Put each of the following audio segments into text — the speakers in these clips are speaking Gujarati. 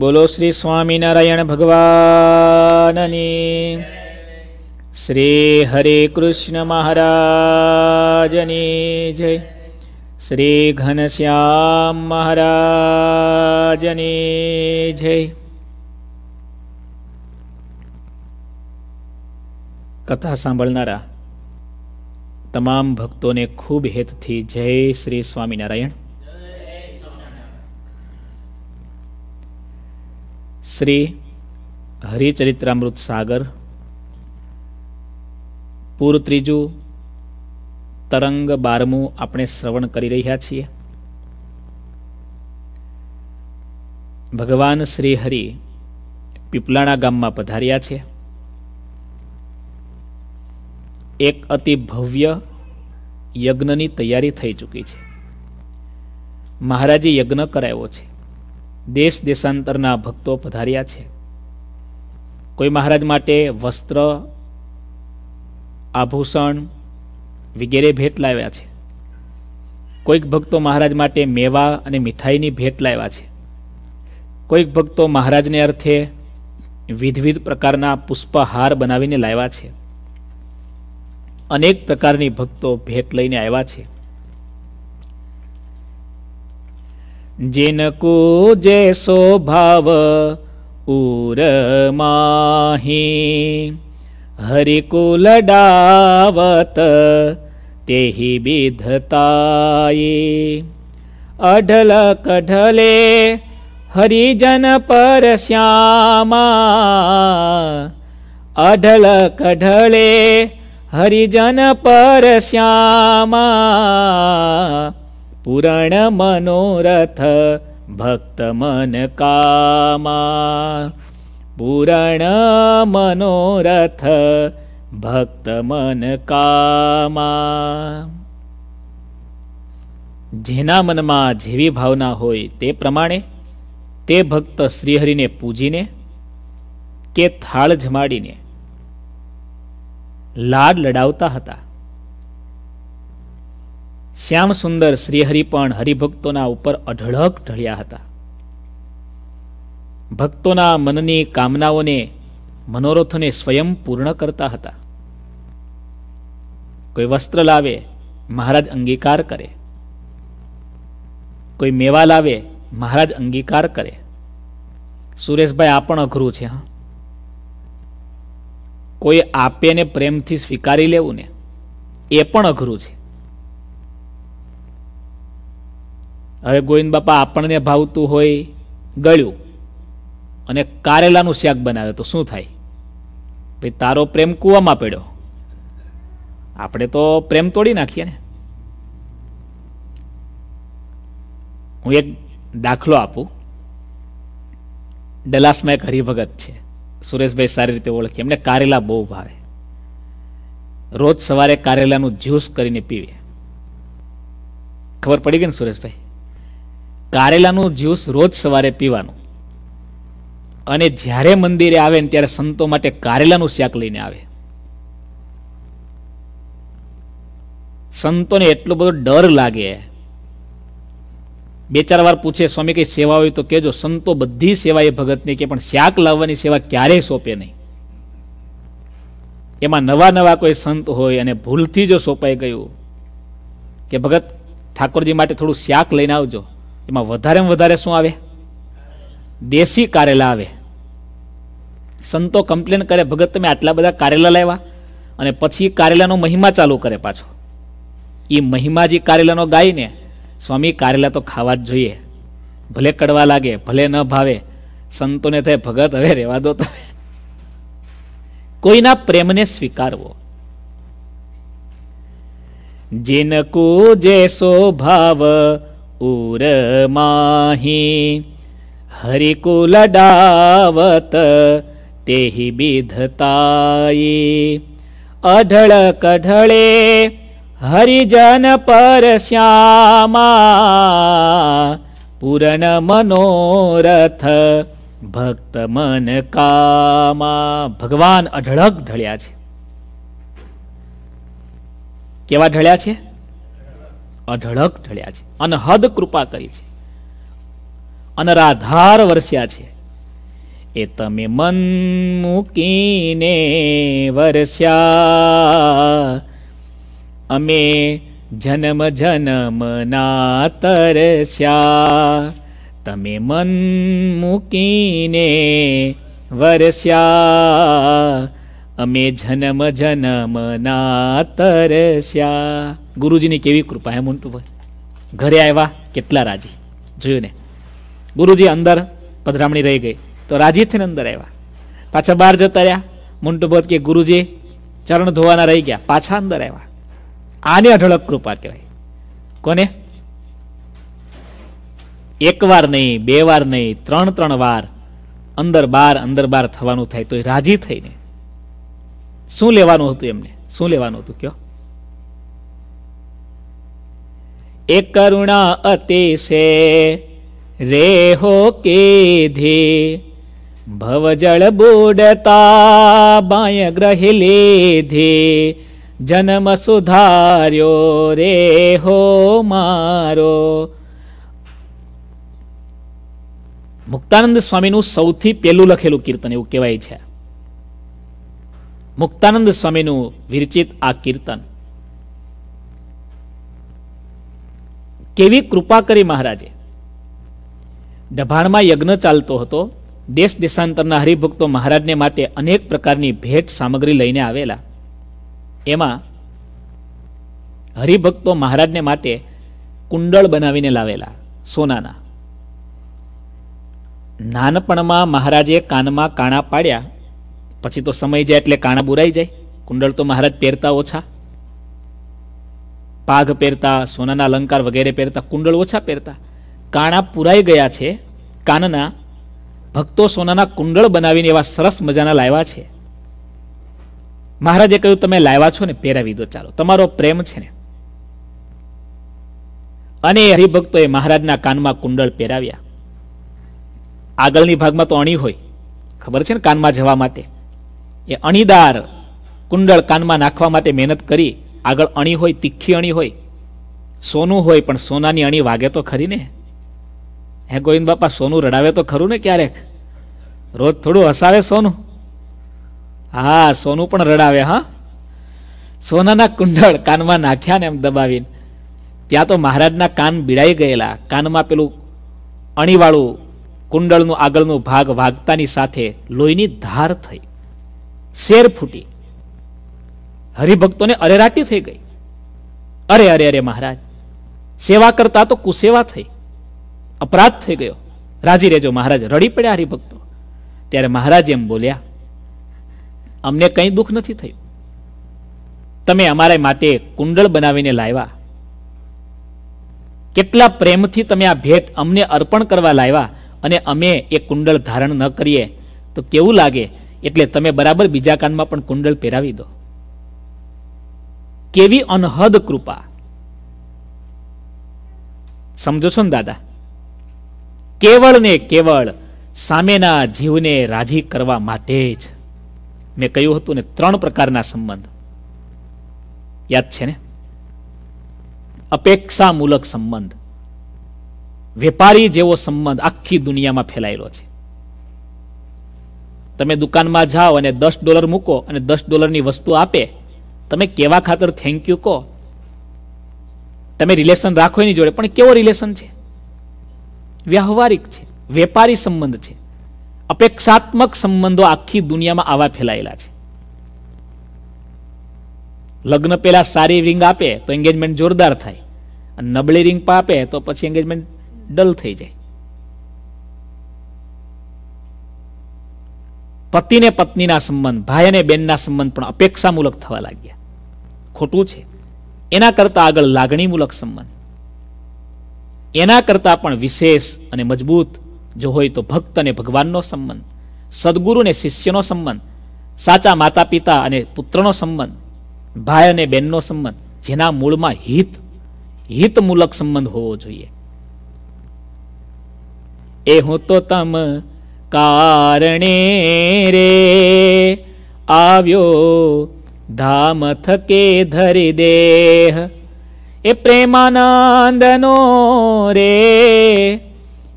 બોલો શ્રી સ્વામિનારાયણ ભગવાનની શ્રી હરે કૃષ્ણ મહારાજની જય શ્રી ઘનશ્યામ મહારાજની જય કથા સાંભળનારા તમામ ભક્તોને ખૂબ હેતથી જય શ્રી સ્વામિનારાયણ શ્રી હરિચરિત્રામૃત સાગર પૂર ત્રીજું તરંગ બારમું આપણે શ્રવણ કરી રહ્યા છીએ ભગવાન શ્રી હરિ પીપલાણા ગામમાં પધાર્યા છે એક અતિ ભવ્ય યજ્ઞની તૈયારી થઈ ચૂકી છે મહારાજે યજ્ઞ કરાવ્યો છે દેશ દેશાંતરના ભક્તો પધાર્યા છે કોઈ મહારાજ માટે વસ્ત્ર આભૂષણ વગેરે ભેટ લાવ્યા છે કોઈક ભક્તો મહારાજ માટે મેવા અને મીઠાઈની ભેટ લાવ્યા છે કોઈક ભક્તો મહારાજને અર્થે વિધવિધ પ્રકારના પુષ્પહાર બનાવીને લાવ્યા છે અનેક પ્રકારની ભક્તો ભેટ લઈને આવ્યા છે जिनको जैसो भाव उर माही हरिको लडावत तेही विधताये अढल कढले हरिजन परश्यामा अढल कढले हरिजन परश्यामा પુરાણ મનોરથ ભક્ત મન કામા પુરાણ મનોરથ ભક્ત મન કામા જેના મનમાં જેવી ભાવના હોય તે પ્રમાણે તે ભક્ત શ્રીહરિને પૂજીને કે થાળ જમાડીને લાડ લડાવતા હતા શ્યામ સુંદર શ્રીહરિ પણ હરિભક્તોના ઉપર અઢળક ઢળ્યા હતા ભક્તોના મનની કામનાઓને મનોરથોને સ્વયં પૂર્ણ કરતા હતા કોઈ વસ્ત્ર લાવે મહારાજ અંગીકાર કરે કોઈ મેવા લાવે મહારાજ અંગીકાર કરે સુરેશભાઈ આ પણ અઘરું છે હા કોઈ આપે ને પ્રેમથી સ્વીકારી લેવું ને એ પણ અઘરું છે હવે ગોવિંદ બાપા આપણને ભાવતું હોય ગળ્યું અને કારેલાનું શાક બનાવે તો શું થાય ભાઈ તારો પ્રેમ કૂવામાં પડ્યો આપણે તો પ્રેમ તોડી નાખીએ ને હું એક દાખલો આપું ડલાસમાં એક હરિભગત છે સુરેશભાઈ સારી રીતે ઓળખે એમને કારેલા બહુ ભાવે રોજ સવારે કારેલાનું જ્યુસ કરીને પીવે ખબર પડી ગઈ ને સુરેશભાઈ કારેલાનું જ્યુસ રોજ સવારે પીવાનું અને જ્યારે મંદિરે આવે ને ત્યારે સંતો માટે કારેલાનું શાક લઈને આવે સંતોને એટલો બધો ડર લાગે બે ચાર વાર પૂછે સ્વામી કઈ સેવા હોય તો કહેજો સંતો બધી સેવા એ ભગતની કે પણ શાક લાવવાની સેવા ક્યારેય સોંપે નહીં એમાં નવા નવા કોઈ સંત હોય અને ભૂલથી જો સોંપાઈ ગયું કે ભગત ઠાકોરજી માટે થોડું શાક લઈને આવજો એમાં વધારેમાં વધારે શું આવે દેશી કારેલા આવે સંતો કમ્પ્લેન કરે ભગત તમે આટલા બધા કારેલા લાવ્યા અને પછી કારેલાનો મહિમા ચાલુ કરે પાછો એ મહિમા જે કારેલાનો ગાઈને સ્વામી કારેલા તો ખાવા જ જોઈએ ભલે કડવા લાગે ભલે ન ભાવે સંતોને થાય ભગત હવે રહેવા દો તમે કોઈના પ્રેમને સ્વીકારવો જેન જેનકુ જે સ્વભાવ ઉર માહી હરિકુલ ડાવત તેહિ વિધતાયે અઢળ કઢળે હરિજન પર શ્યામા પૂરણ મનોરથ ભક્ત મન કામા ભગવાન અઢળક ઢળ્યા છે કેવા ઢળ્યા છે અઢળક ઢળ્યા છે અને હદ કૃપા કરી છે રાધાર વરસ્યા છે એ તમે મન મૂકીને વરસ્યા અમે જન્મ ના તરસ્યા તમે મન મૂકીને વરસ્યા અમે જન્મ ના તરસ્યા ગુરુજીની કેવી કૃપા હે મુન્ટુભાઈ ઘરે આવ્યા કેટલા રાજી જોયું ને ગુરુજી અંદર પધરામણી રહી ગઈ તો રાજી થઈને અંદર આવ્યા પાછા બહાર જતા રહ્યા મુન્ટુભોત કે ગુરુજી ચરણ ધોવાના રહી ગયા પાછા અંદર આવ્યા આને અઢળક કૃપા કહેવાય કોને એક વાર નહીં બે વાર નહીં ત્રણ ત્રણ વાર અંદર બાર અંદર બાર થવાનું થાય તો એ રાજી થઈને શું લેવાનું હતું એમને શું લેવાનું હતું કયો એ કરુણા અતિશે રેહો કેધી ભવજળ બુડતા બાય ગ્રહ લીધી જન્મ સુધાર્યો રે હો મારો મુક્તાનંદ સ્વામીનું સૌથી પહેલું લખેલું કીર્તન એવું કહેવાય છે મુક્તાનંદ સ્વામીનું વિરચિત આ કીર્તન કેવી કૃપા કરી મહારાજે ડભાણમાં યજ્ઞ ચાલતો હતો દેશ દેશાંતરના હરિભક્તો મહારાજને માટે અનેક પ્રકારની ભેટ સામગ્રી લઈને આવેલા એમાં હરિભક્તો મહારાજને માટે કુંડળ બનાવીને લાવેલા સોનાના નાનપણમાં મહારાજે કાનમાં કાણા પાડ્યા પછી તો સમય જાય એટલે કાણા બુરાઈ જાય કુંડળ તો મહારાજ પહેરતા ઓછા પાઘ પહેરતા સોનાના અલંકાર વગેરે પહેરતા કુંડળ ઓછા પહેરતા કાણા પુરાઈ ગયા છે કાનના ભક્તો સોનાના કુંડળ બનાવીને એવા સરસ મજાના લાવ્યા છે મહારાજે કહ્યું તમે લાવ્યા છો ને પહેરાવી દો ચાલો તમારો પ્રેમ છે ને અને હરિભક્તોએ મહારાજના કાનમાં કુંડળ પહેરાવ્યા આગળની ભાગમાં તો અણી હોય ખબર છે ને કાનમાં જવા માટે એ અણીદાર કુંડળ કાનમાં નાખવા માટે મહેનત કરી આગળ અણી હોય તીખી અણી હોય સોનું હોય પણ સોનાની અણી વાગે તો ખરી ને હે ગોવિંદ બાપા સોનું રડાવે તો ખરું ને ક્યારેક રોજ થોડું હસાવે સોનું હા સોનું પણ રડાવે હા સોનાના કુંડળ કાનમાં નાખ્યા ને એમ દબાવીને ત્યાં તો મહારાજના કાન બીડાઈ ગયેલા કાનમાં પેલું અણીવાળું કુંડળનું આગળનું ભાગ વાગતાની સાથે લોહીની ધાર થઈ શેર ફૂટી હરિભક્તોને અરેરાટી થઈ ગઈ અરે અરે અરે મહારાજ સેવા કરતા તો કુસેવા થઈ અપરાધ થઈ ગયો રાજી રહેજો મહારાજ રડી પડ્યા હરિભક્તો ત્યારે મહારાજ એમ બોલ્યા અમને કંઈ દુઃખ નથી થયું તમે અમારા માટે કુંડળ બનાવીને લાવ્યા કેટલા પ્રેમથી તમે આ ભેટ અમને અર્પણ કરવા લાવ્યા અને અમે એ કુંડળ ધારણ ન કરીએ તો કેવું લાગે એટલે તમે બરાબર બીજા કાનમાં પણ કુંડળ પહેરાવી દો કેવી અનહદ કૃપા સમજો છો ને દાદા કેવળ ને કેવળ સામેના જીવને રાજી કરવા માટે જ મેં કહ્યું હતું ને ત્રણ પ્રકારના સંબંધ યાદ છે ને અપેક્ષામૂલક સંબંધ વેપારી જેવો સંબંધ આખી દુનિયામાં ફેલાયેલો છે તમે દુકાનમાં જાઓ અને દસ ડોલર મૂકો અને દસ ડોલરની વસ્તુ આપે તમે કેવા ખાતર થેન્ક યુ કહો તમે રિલેશન રાખો એની જોડે પણ કેવો રિલેશન છે વ્યવહારિક છે વેપારી સંબંધ છે અપેક્ષાત્મક સંબંધો આખી દુનિયામાં આવા ફેલાયેલા છે લગ્ન પહેલાં સારી રિંગ આપે તો એન્ગેજમેન્ટ જોરદાર થાય અને નબળી રિંગ પણ આપે તો પછી એન્ગેજમેન્ટ ડલ થઈ જાય પતિને પત્નીના સંબંધ ભાઈ અને બેનના સંબંધ પણ અપેક્ષામૂલક થવા લાગ્યા ખોટું છે એના કરતાં આગળ લાગણીમૂલક સંબંધ એના કરતાં પણ વિશેષ અને મજબૂત જો હોય તો ભક્ત અને ભગવાનનો સંબંધ સદગુરુ અને શિષ્યનો સંબંધ સાચા માતા પિતા અને પુત્રનો સંબંધ ભાઈ અને બહેનનો સંબંધ જેના મૂળમાં હિત હિતમૂલક સંબંધ હોવો જોઈએ એ હું તો તમ કારણે રે આવ્યો ધામ થકે ધરી દેહ એ પ્રેમાનંદનો રે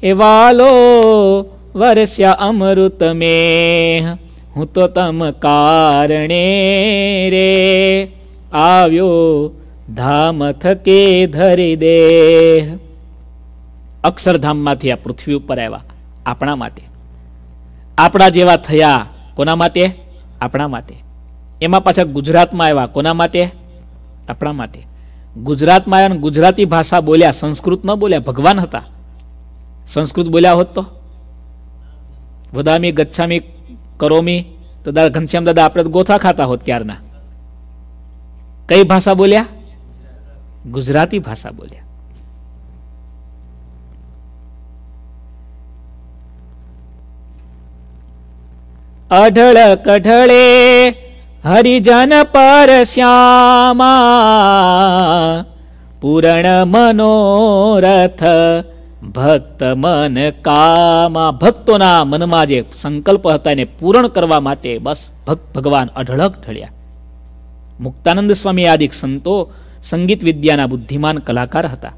એ વાલો વરસ્યા અમૃત મેહ હું તો તમ કારણે રે આવ્યો ધામ થકે ધરી દેહ અક્ષરધામમાંથી આ પૃથ્વી ઉપર આવ્યા આપણા માટે આપણા જેવા થયા કોના માટે આપણા માટે એમાં પાછા ગુજરાતમાં આવ્યા કોના માટે આપણા માટે ગુજરાતમાં આવ્યા ગુજરાતી ભાષા બોલ્યા સંસ્કૃત ન બોલ્યા ભગવાન હતા સંસ્કૃત બોલ્યા હોત તો વદામી ગચ્છામી કરોમી તો દાદા ઘનશ્યામ દાદા આપણે ગોથા ખાતા હોત ક્યારના કઈ ભાષા બોલ્યા ગુજરાતી ભાષા બોલ્યા અઢળ કઢળે હરિજન પર શ્યામા પૂરણ મનોરથ ભક્ત મન કામા ભક્તોના મનમાં જે સંકલ્પ હતા એને પૂરણ કરવા માટે બસ ભક્ત ભગવાન અઢળક ઢળ્યા મુક્તાનંદ સ્વામી આદિક સંતો સંગીત વિદ્યાના બુદ્ધિમાન કલાકાર હતા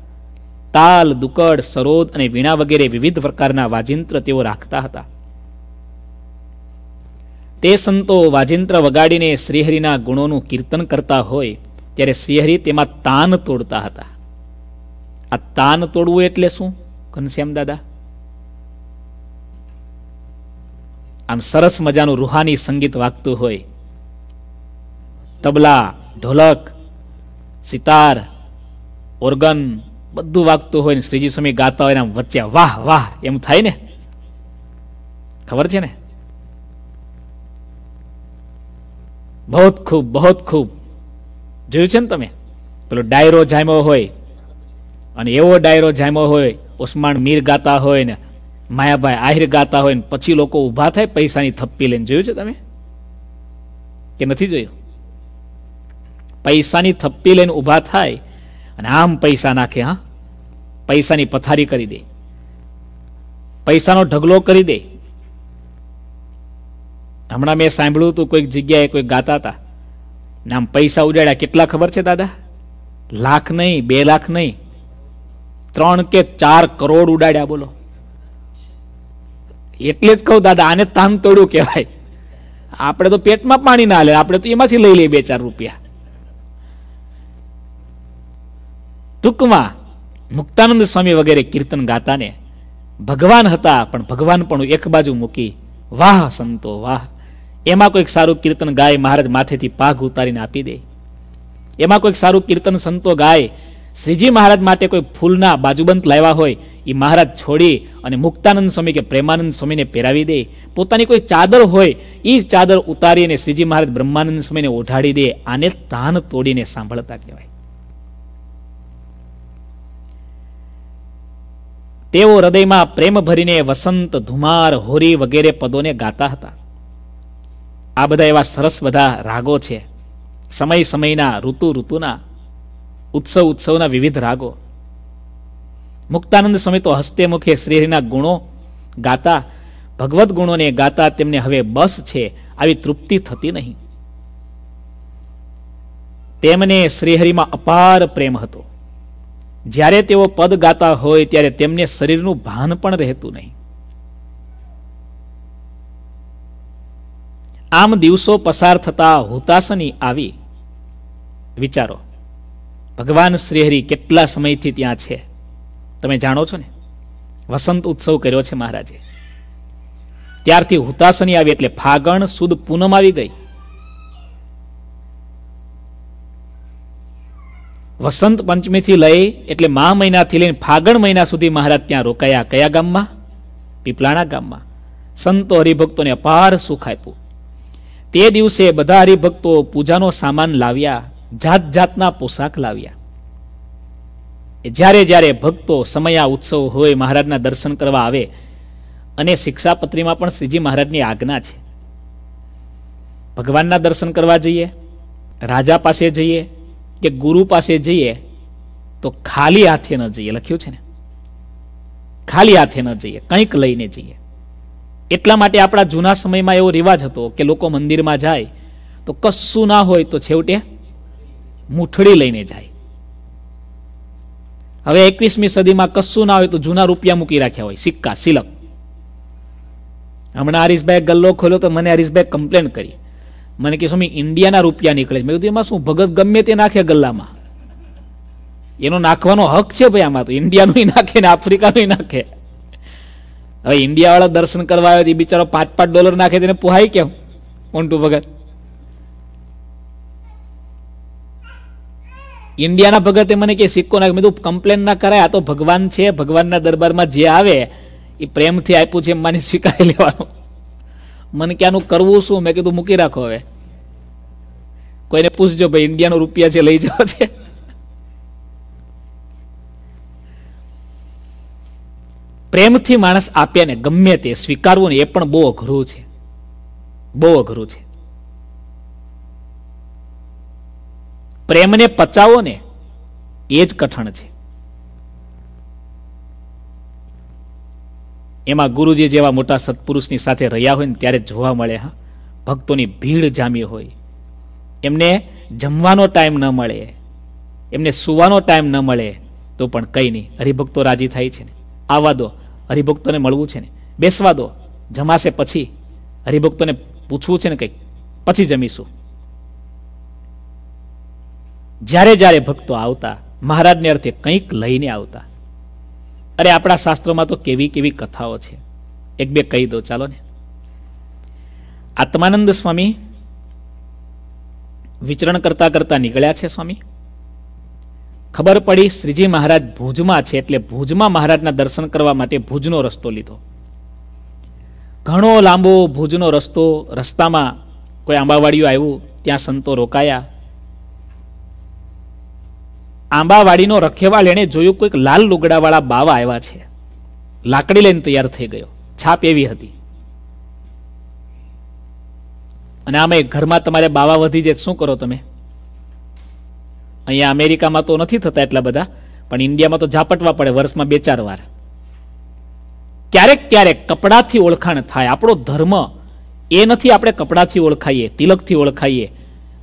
તાલ દુકડ સરોદ અને વીણા વગેરે વિવિધ પ્રકારના વાજિંત્ર તેઓ રાખતા હતા તે સંતો વાજિંત્ર વગાડીને શ્રીહરિના ગુણોનું કીર્તન કરતા હોય ત્યારે શ્રીહરિ તેમાં તાન તોડતા હતા આ તાન તોડવું એટલે શું ઘનશ્યામ દાદા આમ સરસ મજાનું રૂહાની સંગીત વાગતું હોય તબલા ઢોલક સિતાર ઓર્ગન બધું વાગતું હોય ને શ્રીજી સ્વામી ગાતા હોય આમ વચ્ચે વાહ વાહ એમ થાય ને ખબર છે ને બહુત ખૂબ બહુત ખૂબ જોયું છે ને તમે પેલો ડાયરો જામ્યો હોય અને એવો ડાયરો જામ્યો હોય ઉસ્માન મીર ગાતા હોય ને માયાભાઈ આહિર ગાતા હોય ને પછી લોકો ઊભા થાય પૈસાની થપ્પી લઈને જોયું છે તમે કે નથી જોયું પૈસાની થપ્પી લઈને ઊભા થાય અને આમ પૈસા નાખે હા પૈસાની પથારી કરી દે પૈસાનો ઢગલો કરી દે હમણાં મેં સાંભળ્યું હતું કોઈક જગ્યાએ કોઈ ગાતા હતા ને આમ પૈસા ઉડાડ્યા કેટલા ખબર છે દાદા લાખ નહીં બે લાખ નહીં ત્રણ કે ચાર કરોડ ઉડાડ્યા બોલો એટલે જ કહું દાદા આને તાન તોડ્યું કહેવાય આપણે તો પેટમાં પાણી ના લે આપણે તો એમાંથી લઈ લઈએ બે ચાર રૂપિયા ટૂંકમાં મુક્તાનંદ સ્વામી વગેરે કીર્તન ગાતાને ભગવાન હતા પણ ભગવાન પણ એક બાજુ મૂકી વાહ સંતો વાહ એમાં કોઈક સારું કીર્તન ગાય મહારાજ માથેથી પાઘ ઉતારીને આપી દે એમાં કોઈક સારું કીર્તન સંતો ગાય શ્રીજી મહારાજ માટે કોઈ ફૂલના બાજુબંધ લાવ્યા હોય એ મહારાજ છોડી અને મુક્તાનંદ સ્વામી કે પ્રેમાનંદ સ્વામીને પહેરાવી દે પોતાની કોઈ ચાદર હોય એ ચાદર ઉતારી અને શ્રીજી મહારાજ બ્રહ્માનંદ સ્વામીને ઓઢાડી દે આને તાન તોડીને સાંભળતા કહેવાય તેઓ હૃદયમાં પ્રેમ ભરીને વસંત ધુમાર હોરી વગેરે પદોને ગાતા હતા આ બધા એવા સરસ બધા રાગો છે સમય સમયના ઋતુ ઋતુના ઉત્સવ ઉત્સવના વિવિધ રાગો મુક્તાનંદ સ્વામી તો હસ્તે મુખે શ્રીહરિના ગુણો ગાતા ભગવદ્ ગુણોને ગાતા તેમને હવે બસ છે આવી તૃપ્તિ થતી નહીં તેમને શ્રીહરિમાં અપાર પ્રેમ હતો જ્યારે તેઓ પદ ગાતા હોય ત્યારે તેમને શરીરનું ભાન પણ રહેતું નહીં આમ દિવસો પસાર થતા હુતાસની આવી વિચારો ભગવાન શ્રીહરિ કેટલા સમયથી ત્યાં છે તમે જાણો છો ને વસંત ઉત્સવ કર્યો છે મહારાજે ત્યારથી હુતાસની આવી એટલે ફાગણ સુદ પૂનમ આવી ગઈ વસંત પંચમીથી લઈ એટલે મા મહિનાથી લઈને ફાગણ મહિના સુધી મહારાજ ત્યાં રોકાયા કયા ગામમાં પીપલાણા ગામમાં સંતો હરિભક્તોને અપાર સુખ આપ્યું તે દિવસે બધા હરિભક્તો પૂજાનો સામાન લાવ્યા જાત જાતના પોશાક લાવ્યા જ્યારે જ્યારે ભક્તો સમયા ઉત્સવ હોય મહારાજના દર્શન કરવા આવે અને શિક્ષાપત્રીમાં પણ શ્રીજી મહારાજની આજ્ઞા છે ભગવાનના દર્શન કરવા જઈએ રાજા પાસે જઈએ કે ગુરુ પાસે જઈએ તો ખાલી હાથે ન જઈએ લખ્યું છે ને ખાલી હાથે ન જઈએ કંઈક લઈને જઈએ એટલા માટે આપણા જૂના સમયમાં એવો રિવાજ હતો કે લોકો મંદિરમાં જાય તો કશું ના હોય તો છેવટે મૂઠડી લઈને જાય હવે એકવીસમી સદીમાં કશું ના હોય તો જૂના રૂપિયા મૂકી રાખ્યા હોય સિક્કા સિલક હમણાં હરીશભાઈ ગલ્લો ખોલ્યો તો મને હરીશભાઈ કમ્પ્લેન કરી મને કે સ્વામી ઇન્ડિયાના રૂપિયા નીકળે છે મેં કીધું એમાં શું ભગત ગમે તે નાખે ગલ્લામાં એનો નાખવાનો હક છે ભાઈ આમાં તો ઇન્ડિયાનું નાખે ને આફ્રિકાનું નાખે હવે ઇન્ડિયાવાળા દર્શન કરવા આવ્યો એ બિચારો પાંચ પાંચ ડોલર નાખે તેને પુહાઈ કેમ ઓન્ટુ ભગત ઇન્ડિયાના ભગતે મને કે સિક્કો નાખે મેં તું કમ્પ્લેન ના કરાય આ તો ભગવાન છે ભગવાનના દરબારમાં જે આવે એ પ્રેમથી આપ્યું છે એમ માની સ્વીકારી લેવાનું મને કે આનું કરવું શું મેં કીધું મૂકી રાખો હવે કોઈને પૂછજો ભાઈ ઇન્ડિયાનો રૂપિયા છે લઈ જાઓ છે પ્રેમથી માણસ આપે ને ગમે તે સ્વીકારવું ને એ પણ બહુ અઘરું છે બહુ અઘરું છે પ્રેમને પચાવો ને એ જ કઠણ છે એમાં ગુરુજી જેવા મોટા સત્પુરુષની સાથે રહ્યા હોય ને ત્યારે જોવા મળે હા ભક્તોની ભીડ જામી હોય એમને જમવાનો ટાઈમ ન મળે એમને સુવાનો ટાઈમ ન મળે તો પણ કંઈ નહીં હરિભક્તો રાજી થાય છે ને આવવા દો હરિભક્તોને મળવું છે ને બેસવા દો જમાશે પછી હરિભક્તોને પૂછવું છે ને કંઈક પછી જમીશું જ્યારે જ્યારે ભક્તો આવતા મહારાજને અર્થે કંઈક લઈને આવતા અરે આપણા શાસ્ત્રોમાં તો કેવી કેવી કથાઓ છે એક બે કહી દો ચાલો ને આત્માનંદ સ્વામી વિચરણ કરતા કરતા નીકળ્યા છે સ્વામી ખબર પડી શ્રીજી મહારાજ ભુજમાં છે એટલે ભુજમાં મહારાજના દર્શન કરવા માટે ભુજનો રસ્તો લીધો ઘણો લાંબો ભુજનો રસ્તો રસ્તામાં કોઈ આંબાવાડીઓ આવ્યું ત્યાં સંતો રોકાયા આંબાવાડીનો રખેવાળ એણે જોયું કોઈક લાલ લુગડાવાળા બાવા આવ્યા છે લાકડી લઈને તૈયાર થઈ ગયો છાપ એવી હતી અને આમે ઘરમાં તમારે બાવા વધી જાય શું કરો તમે અહીંયા અમેરિકામાં તો નથી થતા એટલા બધા પણ ઇન્ડિયામાં તો ઝાપટવા પડે વર્ષમાં બે ચાર વાર ક્યારેક ક્યારેક કપડાથી ઓળખાણ થાય આપણો ધર્મ એ નથી આપણે કપડાથી ઓળખાઈએ તિલકથી ઓળખાઈએ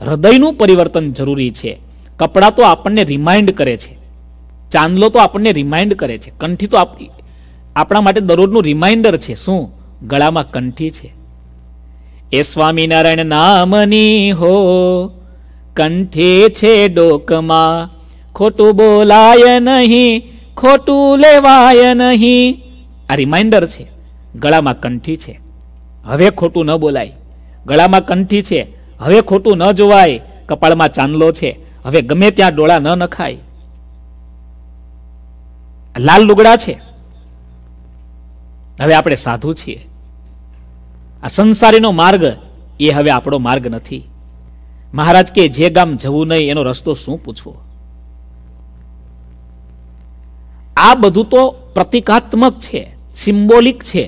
હૃદયનું પરિવર્તન જરૂરી છે કપડા તો આપણને રિમાઇન્ડ કરે છે ચાંદલો તો આપણને રિમાઇન્ડ કરે છે કંઠી તો આપણા માટે દરરોજનું રિમાઇન્ડર છે શું ગળામાં કંઠી છે એ સ્વામિનારાયણ નામની હો કંઠે છે ડોકમાં ખોટું બોલાય નહીં ખોટું લેવાય નહીં આ રિમાઇન્ડર છે ગળામાં કંઠી છે હવે ખોટું ન બોલાય ગળામાં કંઠી છે હવે ખોટું ન જોવાય કપાળમાં ચાંદલો છે હવે ગમે ત્યાં ડોળા ન નખાય લાલ લુગડા છે હવે આપણે સાધુ છીએ આ સંસારીનો માર્ગ એ હવે આપણો માર્ગ નથી મહારાજ કે જે ગામ જવું નહીં એનો રસ્તો શું પૂછવો આ બધું તો પ્રતિકાત્મક છે સિમ્બોલિક છે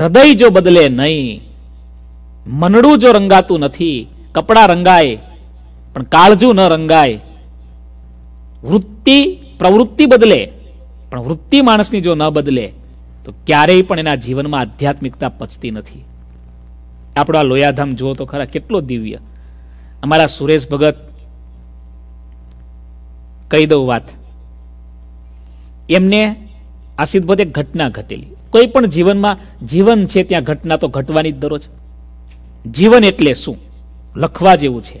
હૃદય જો બદલે નહીં મનડું જો રંગાતું નથી કપડાં રંગાય પણ કાળજું ન રંગાય વૃત્તિ પ્રવૃત્તિ બદલે પણ વૃત્તિ માણસની જો ન બદલે તો ક્યારેય પણ એના જીવનમાં આધ્યાત્મિકતા પચતી નથી આપણો આ લોયાધામ જુઓ તો ખરા કેટલો દિવ્ય અમારા સુરેશ ભગત કહી દઉં વાત એમને આસિદ ભદ એક ઘટના ઘટેલી કોઈ પણ જીવનમાં જીવન છે ત્યાં ઘટના તો ઘટવાની જ દરરોજ જીવન એટલે શું લખવા જેવું છે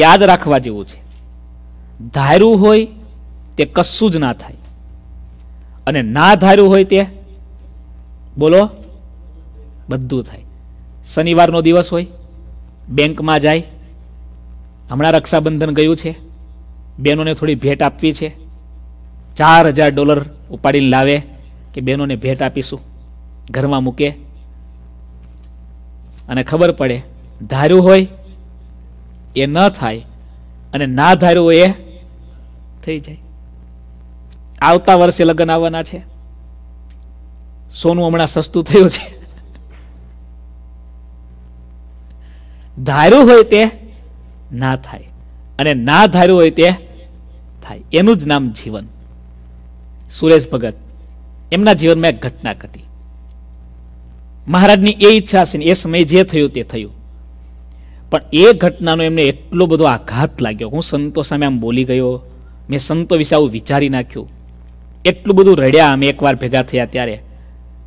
યાદ રાખવા જેવું છે ધાર્યું હોય તે કશું જ ના થાય અને ના ધાર્યું હોય તે બોલો બધું થાય શનિવારનો દિવસ હોય બેંકમાં જાય હમણાં રક્ષાબંધન ગયું છે બહેનોને થોડી ભેટ આપવી છે ચાર હજાર ડોલર ઉપાડીને લાવે કે બહેનોને ભેટ આપીશું ઘરમાં મૂકે અને ખબર પડે ધાર્યું હોય એ ન થાય અને ના ધાર્યું હોય એ થઈ જાય આવતા વર્ષે લગ્ન આવવાના છે સોનું હમણાં સસ્તું થયું છે ધાર્યું હોય તે ના થાય અને ના ધાર્યું હોય તે થાય એનું જ નામ જીવન સુરેશ ભગત એમના જીવનમાં એક ઘટના ઘટી મહારાજની એ ઈચ્છા હશે ને એ સમયે જે થયું તે થયું પણ એ ઘટનાનો એમને એટલો બધો આઘાત લાગ્યો હું સંતો સામે આમ બોલી ગયો મેં સંતો વિશે આવું વિચારી નાખ્યું એટલું બધું રડ્યા અમે એકવાર ભેગા થયા ત્યારે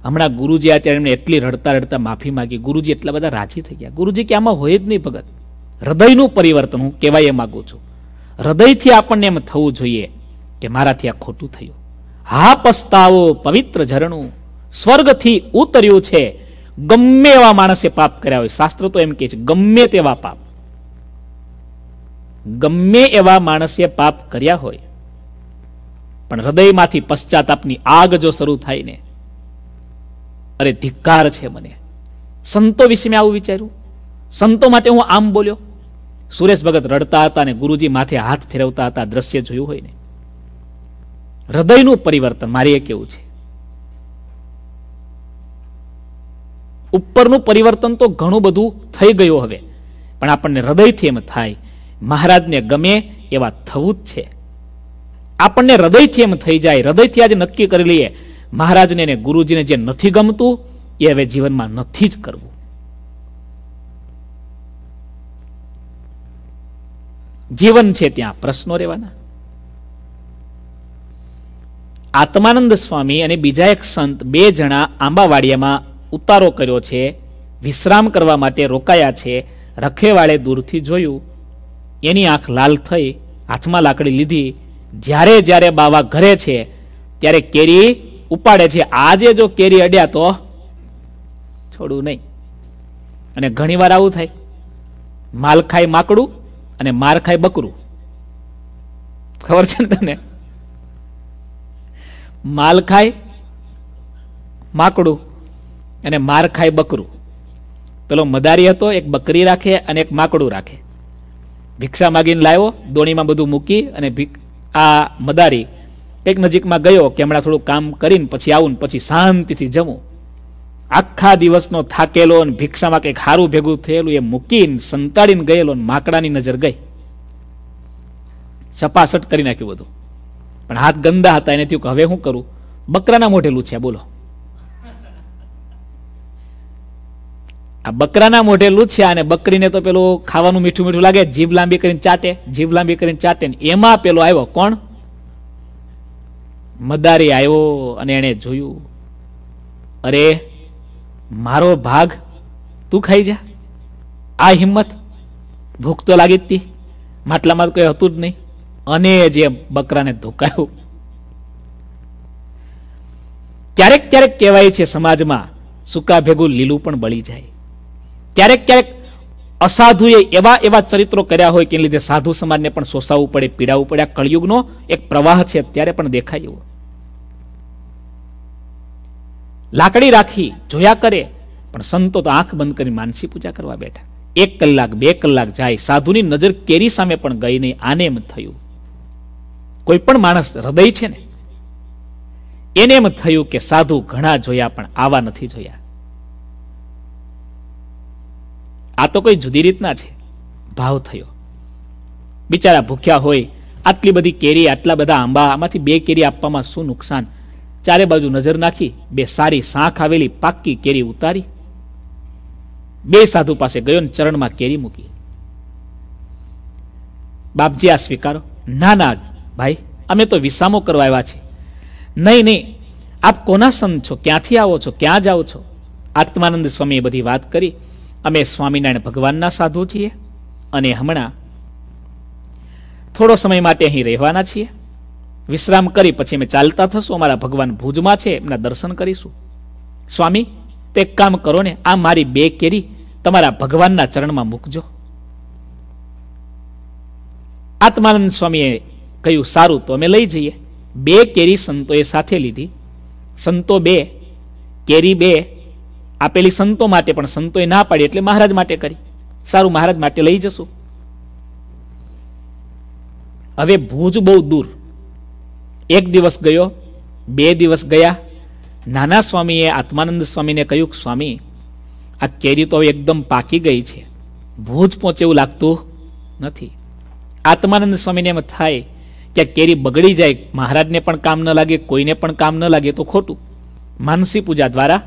હમણાં ગુરુજી અત્યારે એમને એટલી રડતા રડતા માફી માગી ગુરુજી એટલા બધા રાજી થઈ ગયા ગુરુજી કે આમાં હોય જ નહીં ભગત હૃદયનું પરિવર્તન હું કહેવાય એ માગું છું હૃદયથી આપણને એમ થવું જોઈએ કે મારાથી આ ખોટું થયું હા પસ્તાવો પવિત્ર ઝરણું સ્વર્ગથી ઉતર્યું છે ગમે એવા માણસે પાપ કર્યા હોય શાસ્ત્ર તો એમ કહે છે ગમે તેવા પાપ ગમે એવા માણસે પાપ કર્યા હોય પણ હૃદયમાંથી પશ્ચાતાપની આગ જો શરૂ થાય ને અરે ધિક્કાર છે મને સંતો વિશે મેં આવું વિચાર્યું સંતો માટે હું આમ બોલ્યો સુરેશ ભગત રડતા હતા અને ગુરુજી માથે હાથ ફેરવતા હતા દ્રશ્ય જોયું હોય ને હૃદયનું પરિવર્તન મારી એ કેવું છે ઉપરનું પરિવર્તન તો ઘણું બધું થઈ ગયું હવે પણ આપણને હૃદયથી એમ થાય મહારાજને ગમે એવા થવું જ છે આપણને હૃદયથી એમ થઈ જાય હૃદયથી આજે નક્કી કરી લઈએ મહારાજને ને ગુરુજીને જે નથી ગમતું એ હવે જીવનમાં નથી જ કરવું જીવન છે ત્યાં પ્રશ્નો રહેવાના આત્માનંદ સ્વામી અને બીજા એક સંત બે જણા આંબાવાડિયામાં ઉતારો કર્યો છે વિશ્રામ કરવા માટે રોકાયા છે રખેવાળે દૂરથી જોયું એની આંખ લાલ થઈ હાથમાં લાકડી લીધી જ્યારે જ્યારે બાવા ઘરે છે ત્યારે કેરી ઉપાડે છે આજે જો કેરી અડ્યા તો છોડવું નહીં અને ઘણીવાર આવું થાય માલ ખાય માકડું અને માર ખાય બકરું ખબર છે ને તને માલ ખાય માકડું અને માર ખાય બકરું પેલો મદારી હતો એક બકરી રાખે અને એક માકડું રાખે ભિક્ષા માગીને લાવ્યો દોણીમાં બધું મૂકી અને આ મદારી કંઈક નજીકમાં ગયો કે હમણાં થોડું કામ કરીને પછી આવું પછી શાંતિથી જમું આખા દિવસનો થાકેલો અને ભિક્ષામાં કંઈક હારું ભેગું થયેલું એ મૂકીને સંતાડીને ગયેલો ને માકડાની નજર ગઈ સપાસટ કરી નાખ્યું બધું પણ હાથ ગંદા હતા એને થયું કે હવે શું કરું બકરાના મોઢેલું છે બોલો આ બકરાના મોઢેલું છે અને બકરીને તો પેલું ખાવાનું મીઠું મીઠું લાગે જીભ લાંબી કરીને ચાટે જીભ લાંબી કરીને ચાટે એમાં પેલો આવ્યો કોણ મદારી આવ્યો અને એણે જોયું અરે મારો ભાગ તું ખાઈ જા આ હિંમત ભૂખ તો લાગી જ હતી માટલામાં કંઈ હતું જ નહીં અને જે બકરાને ધોકાયું ક્યારેક ક્યારેક કહેવાય છે સમાજમાં સૂકા ભેગું લીલું પણ બળી જાય ક્યારેક ક્યારેક અસાધુએ એવા એવા ચરિત્રો કર્યા હોય કે લીધે સાધુ સમાજને પણ શોષાવવું પડે પીડાવવું પડે આ કળયુગનો એક પ્રવાહ છે અત્યારે પણ દેખાય એવો લાકડી રાખી જોયા કરે પણ સંતો તો આંખ બંધ કરી માનસી પૂજા કરવા બેઠા એક કલાક બે કલાક જાય સાધુની નજર કેરી સામે પણ ગઈ નહીં આને એમ થયું કોઈ પણ માણસ હૃદય છે ને એને એમ થયું કે સાધુ ઘણા જોયા પણ આવા નથી જોયા આ તો કોઈ જુદી રીતના છે ભાવ થયો બિચારા ભૂખ્યા હોય આટલી બધી કેરી આટલા બધા આંબા આમાંથી બે કેરી આપવામાં શું નુકસાન ચારે બાજુ નજર નાખી બે સારી શાંખ આવેલી પાક્કી કેરી ઉતારી બે સાધુ પાસે ગયો ને ચરણમાં કેરી મૂકી બાપજી આ સ્વીકારો ના ના ભાઈ અમે તો વિસામો કરવા આવ્યા છે નહીં નહીં આપ કોના સંત છો ક્યાંથી આવો છો ક્યાં જાઓ છો આત્માનંદ સ્વામીએ બધી વાત કરી અમે સ્વામિનારાયણ ભગવાનના સાધુ છીએ અને હમણાં થોડો સમય માટે અહીં રહેવાના છીએ વિશ્રામ કરી પછી અમે ચાલતા થશું અમારા ભગવાન ભુજમાં છે એમના દર્શન કરીશું સ્વામી તે કામ કરો ને આ મારી બે કેરી તમારા ભગવાનના ચરણમાં મૂકજો આત્માનંદ સ્વામીએ કહ્યું સારું તો અમે લઈ જઈએ બે કેરી સંતોએ સાથે લીધી સંતો બે કેરી બે આપેલી સંતો માટે પણ સંતોએ ના પાડી એટલે મહારાજ માટે કરી સારું મહારાજ માટે લઈ જશું હવે ભુજ બહુ દૂર એક દિવસ ગયો બે દિવસ ગયા નાના સ્વામીએ આત્માનંદ સ્વામીને કહ્યું સ્વામી આ કેરી તો એકદમ પાકી ગઈ છે ભૂજ પહોંચે એવું લાગતું નથી આત્માનંદ સ્વામીને એમ થાય કે આ કેરી બગડી જાય મહારાજને પણ કામ ન લાગે કોઈને પણ કામ ન લાગે તો ખોટું માનસી પૂજા દ્વારા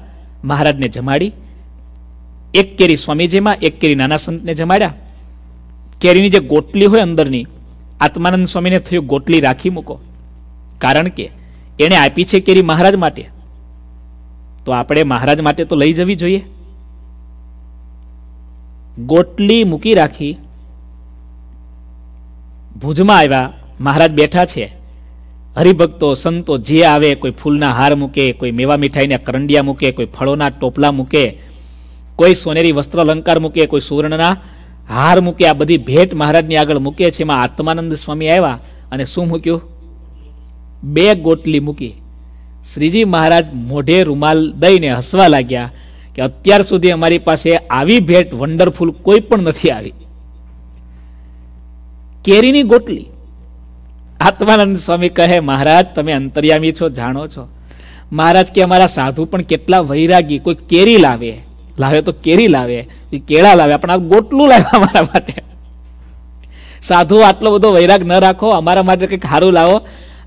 મહારાજને જમાડી એક કેરી સ્વામીજીમાં એક કેરી નાના સંતને જમાડ્યા કેરીની જે ગોટલી હોય અંદરની આત્માનંદ સ્વામીને થયું ગોટલી રાખી મૂકો કારણ કે એણે આપી છે કેરી મહારાજ માટે તો આપણે મહારાજ માટે તો લઈ જવી જોઈએ ગોટલી મૂકી રાખી ભુજમાં આવ્યા મહારાજ બેઠા છે હરિભક્તો સંતો જે આવે કોઈ ફૂલના હાર મૂકે કોઈ મેવા મીઠાઈના કરંડિયા મૂકે કોઈ ફળોના ટોપલા મૂકે કોઈ સોનેરી વસ્ત્ર અલંકાર મૂકે કોઈ સુવર્ણના હાર મૂકે આ બધી ભેટ મહારાજની આગળ મૂકે છે એમાં આત્માનંદ સ્વામી આવ્યા અને શું મૂક્યું બે ગોટલી મૂકી શ્રીજી મહારાજ મોઢે રૂમાલ દઈને હસવા લાગ્યા કે અત્યાર સુધી અમારી પાસે આવી ભેટ વન્ડરફુલ કોઈ પણ નથી આવી કેરીની ગોટલી આત્માનંદ સ્વામી કહે મહારાજ તમે અંતર્યામી છો જાણો છો મહારાજ કે અમારા સાધુ પણ કેટલા વૈરાગી કોઈ કેરી લાવે લાવે તો કેરી લાવે કેળા લાવે પણ આ ગોટલું લાવે અમારા માટે સાધુ આટલો બધો વૈરાગ ન રાખો અમારા માટે કંઈક સારું લાવો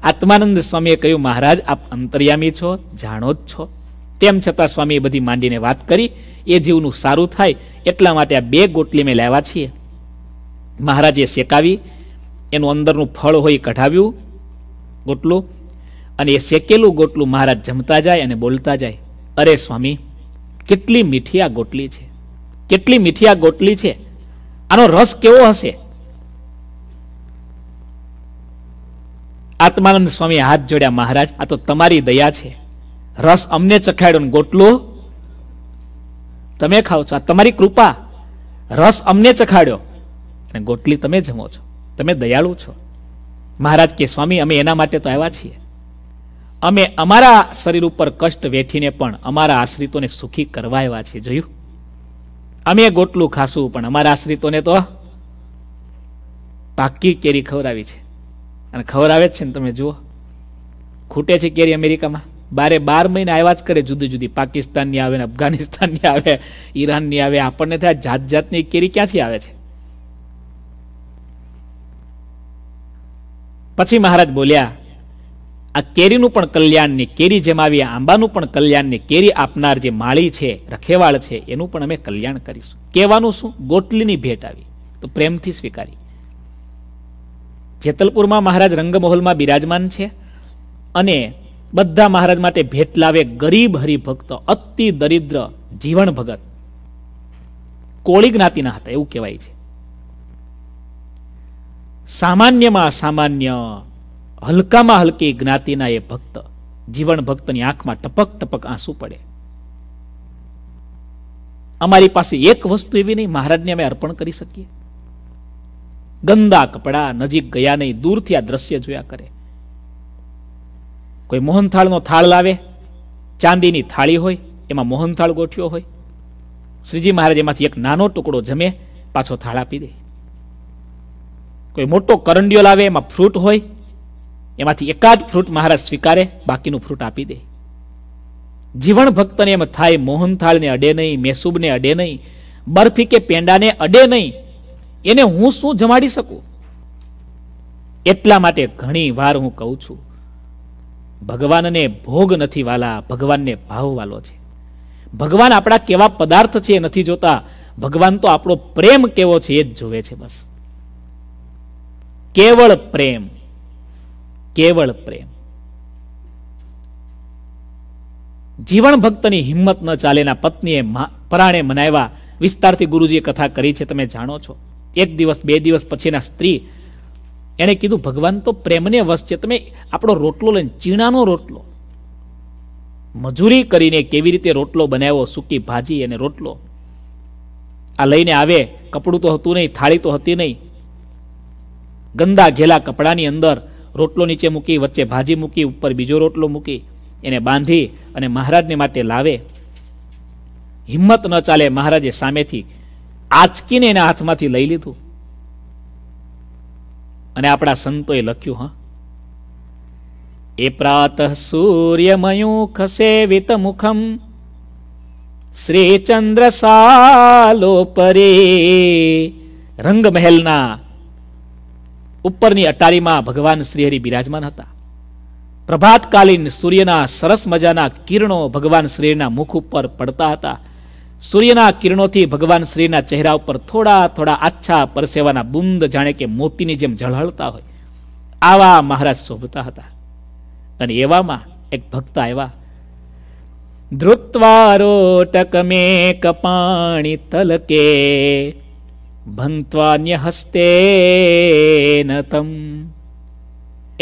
આત્માનંદ સ્વામીએ કહ્યું મહારાજ આપ અંતર્યામી છો જાણો જ છો તેમ છતાં સ્વામીએ બધી માંડીને વાત કરી એ જીવનું સારું થાય એટલા માટે આ બે ગોટલી મેં લેવા છીએ મહારાજે શેકાવી એનું અંદરનું ફળ હોય કઢાવ્યું ગોટલું અને એ શેકેલું ગોટલું મહારાજ જમતા જાય અને બોલતા જાય અરે સ્વામી કેટલી મીઠી આ ગોટલી છે કેટલી મીઠી આ ગોટલી છે આનો રસ કેવો હશે આત્માનંદ સ્વામી હાથ જોડ્યા મહારાજ આ તો તમારી દયા છે રસ અમને ચખાડ્યો ને ગોટલો તમે ખાઓ છો આ તમારી કૃપા રસ અમને ચખાડ્યો અને ગોટલી તમે જમો છો તમે દયાળુ છો મહારાજ કે સ્વામી અમે એના માટે તો આવ્યા છીએ અમે અમારા શરીર ઉપર કષ્ટ વેઠીને પણ અમારા આશ્રિતોને સુખી કરવા એવા છીએ જોયું અમે ગોટલું ખાશું પણ અમારા આશ્રિતોને તો પાકી કેરી ખવડાવી છે અને ખબર આવે જ છે ને તમે જુઓ ખૂટે છે કેરી અમેરિકામાં બારે બાર મહિને આવ્યા જ કરે જુદી જુદી પાકિસ્તાનની આવે ને અફઘાનિસ્તાનની આવે ઈરાનની આવે આપણને થાય જાત જાતની કેરી ક્યાંથી આવે છે પછી મહારાજ બોલ્યા આ કેરીનું પણ કલ્યાણની કેરી જેમ આવી આંબાનું પણ કલ્યાણ ને કેરી આપનાર જે માળી છે રખેવાળ છે એનું પણ અમે કલ્યાણ કરીશું કહેવાનું શું ગોટલીની ભેટ આવી તો પ્રેમથી સ્વીકારી જેતલપુરમાં મહારાજ રંગમહોલમાં બિરાજમાન છે અને બધા મહારાજ માટે ભેટ લાવે ગરીબ હરિભક્ત અતિ દરિદ્ર જીવન ભગત કોળી જ્ઞાતિના હતા એવું કહેવાય છે સામાન્યમાં સામાન્ય હલકામાં હલકી જ્ઞાતિના એ ભક્ત જીવન ભક્તની આંખમાં ટપક ટપક આંસુ પડે અમારી પાસે એક વસ્તુ એવી નહીં મહારાજને અમે અર્પણ કરી શકીએ ગંદા કપડા નજીક ગયા નહીં દૂરથી આ દ્રશ્ય જોયા કરે કોઈ મોહનથાળનો થાળ લાવે ચાંદીની થાળી હોય એમાં મોહનથાળ ગોઠ્યો હોય શ્રીજી મહારાજ એમાંથી એક નાનો ટુકડો જમે પાછો થાળ આપી દે કોઈ મોટો કરંડિયો લાવે એમાં ફ્રૂટ હોય એમાંથી એકાદ ફ્રૂટ મહારાજ સ્વીકારે બાકીનું ફ્રૂટ આપી દે જીવન ભક્તને એમ થાય મોહનથાળને અડે નહીં મેસૂબને અડે નહીં બરફી કે પેંડાને અડે નહીં એને હું શું જમાડી શકું એટલા માટે ઘણી વાર હું કહું છું ભગવાનને ભોગ નથી વાલા ભગવાનને ભાવ વાલો છે ભગવાન આપણા કેવા પદાર્થ છે એ નથી જોતા ભગવાન તો આપણો પ્રેમ કેવો છે એ જ જોવે છે બસ કેવળ પ્રેમ કેવળ પ્રેમ જીવન ભક્તની હિંમત ન ચાલેના પત્નીએ પરાણે મનાવ્યા વિસ્તારથી ગુરુજીએ કથા કરી છે તમે જાણો છો એક દિવસ બે દિવસ પછીના સ્ત્રી એણે કીધું ભગવાન તો પ્રેમને વશ છે તમે આપણો રોટલો લઈને ચીણાનો રોટલો મજૂરી કરીને કેવી રીતે રોટલો બનાવ્યો સૂકી ભાજી અને રોટલો આ લઈને આવે કપડું તો હતું નહીં થાળી તો હતી નહીં ગંદા ઘેલા કપડાની અંદર રોટલો નીચે મૂકી વચ્ચે ભાજી મૂકી ઉપર બીજો રોટલો મૂકી એને બાંધી અને મહારાજને માટે લાવે હિંમત ન ચાલે મહારાજે સામેથી આંચકીને એના હાથમાંથી લઈ લીધું અને આપણા સંતોએ લખ્યું હા એ પ્રાત સૂર્યમયુખ વિત મુખમ શ્રીચંદ્ર સાલો પરે રંગમહેલના ઉપરની અટારીમાં ભગવાન શ્રીહરિ બિરાજમાન હતા પ્રભાતકાલીન સૂર્યના સરસ મજાના કિરણો ભગવાન શ્રીના મુખ ઉપર પડતા હતા સૂર્યના કિરણોથી ભગવાન શ્રીના ચહેરા ઉપર થોડા થોડા આછા પરસેવાના બુંદ જાણે કે મોતીની જેમ ઝળહળતા હોય આવા મહારાજ શોભતા હતા અને એવામાં એક ભક્ત આવ્યા ધ્રુત્વારોટક મે કપાણી તલકે ભંતવાન્ય હસ્તે નતમ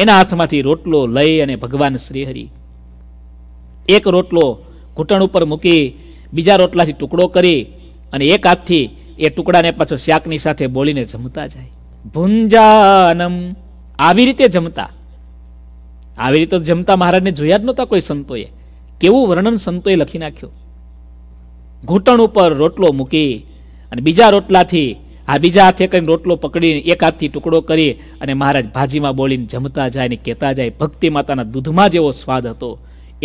એના હાથમાંથી રોટલો લઈ અને ભગવાન શ્રીહરિ એક રોટલો ઘૂંટણ ઉપર મૂકી બીજા રોટલાથી ટુકડો કરી અને એક હાથથી એ ટુકડાને પાછો શાકની સાથે બોલીને જમતા જાય ભુંજાનમ આવી રીતે જમતા આવી રીતે જમતા મહારાજને જોયા જ નહોતા કોઈ સંતોએ કેવું વર્ણન સંતોએ લખી નાખ્યું ઘૂંટણ ઉપર રોટલો મૂકી અને બીજા રોટલાથી આ બીજા હાથે કરીને રોટલો પકડીને એક હાથથી ટુકડો કરી અને મહારાજ ભાજીમાં બોલીને જમતા જાય ને કહેતા જાય ભક્તિ માતાના દૂધમાં જેવો સ્વાદ હતો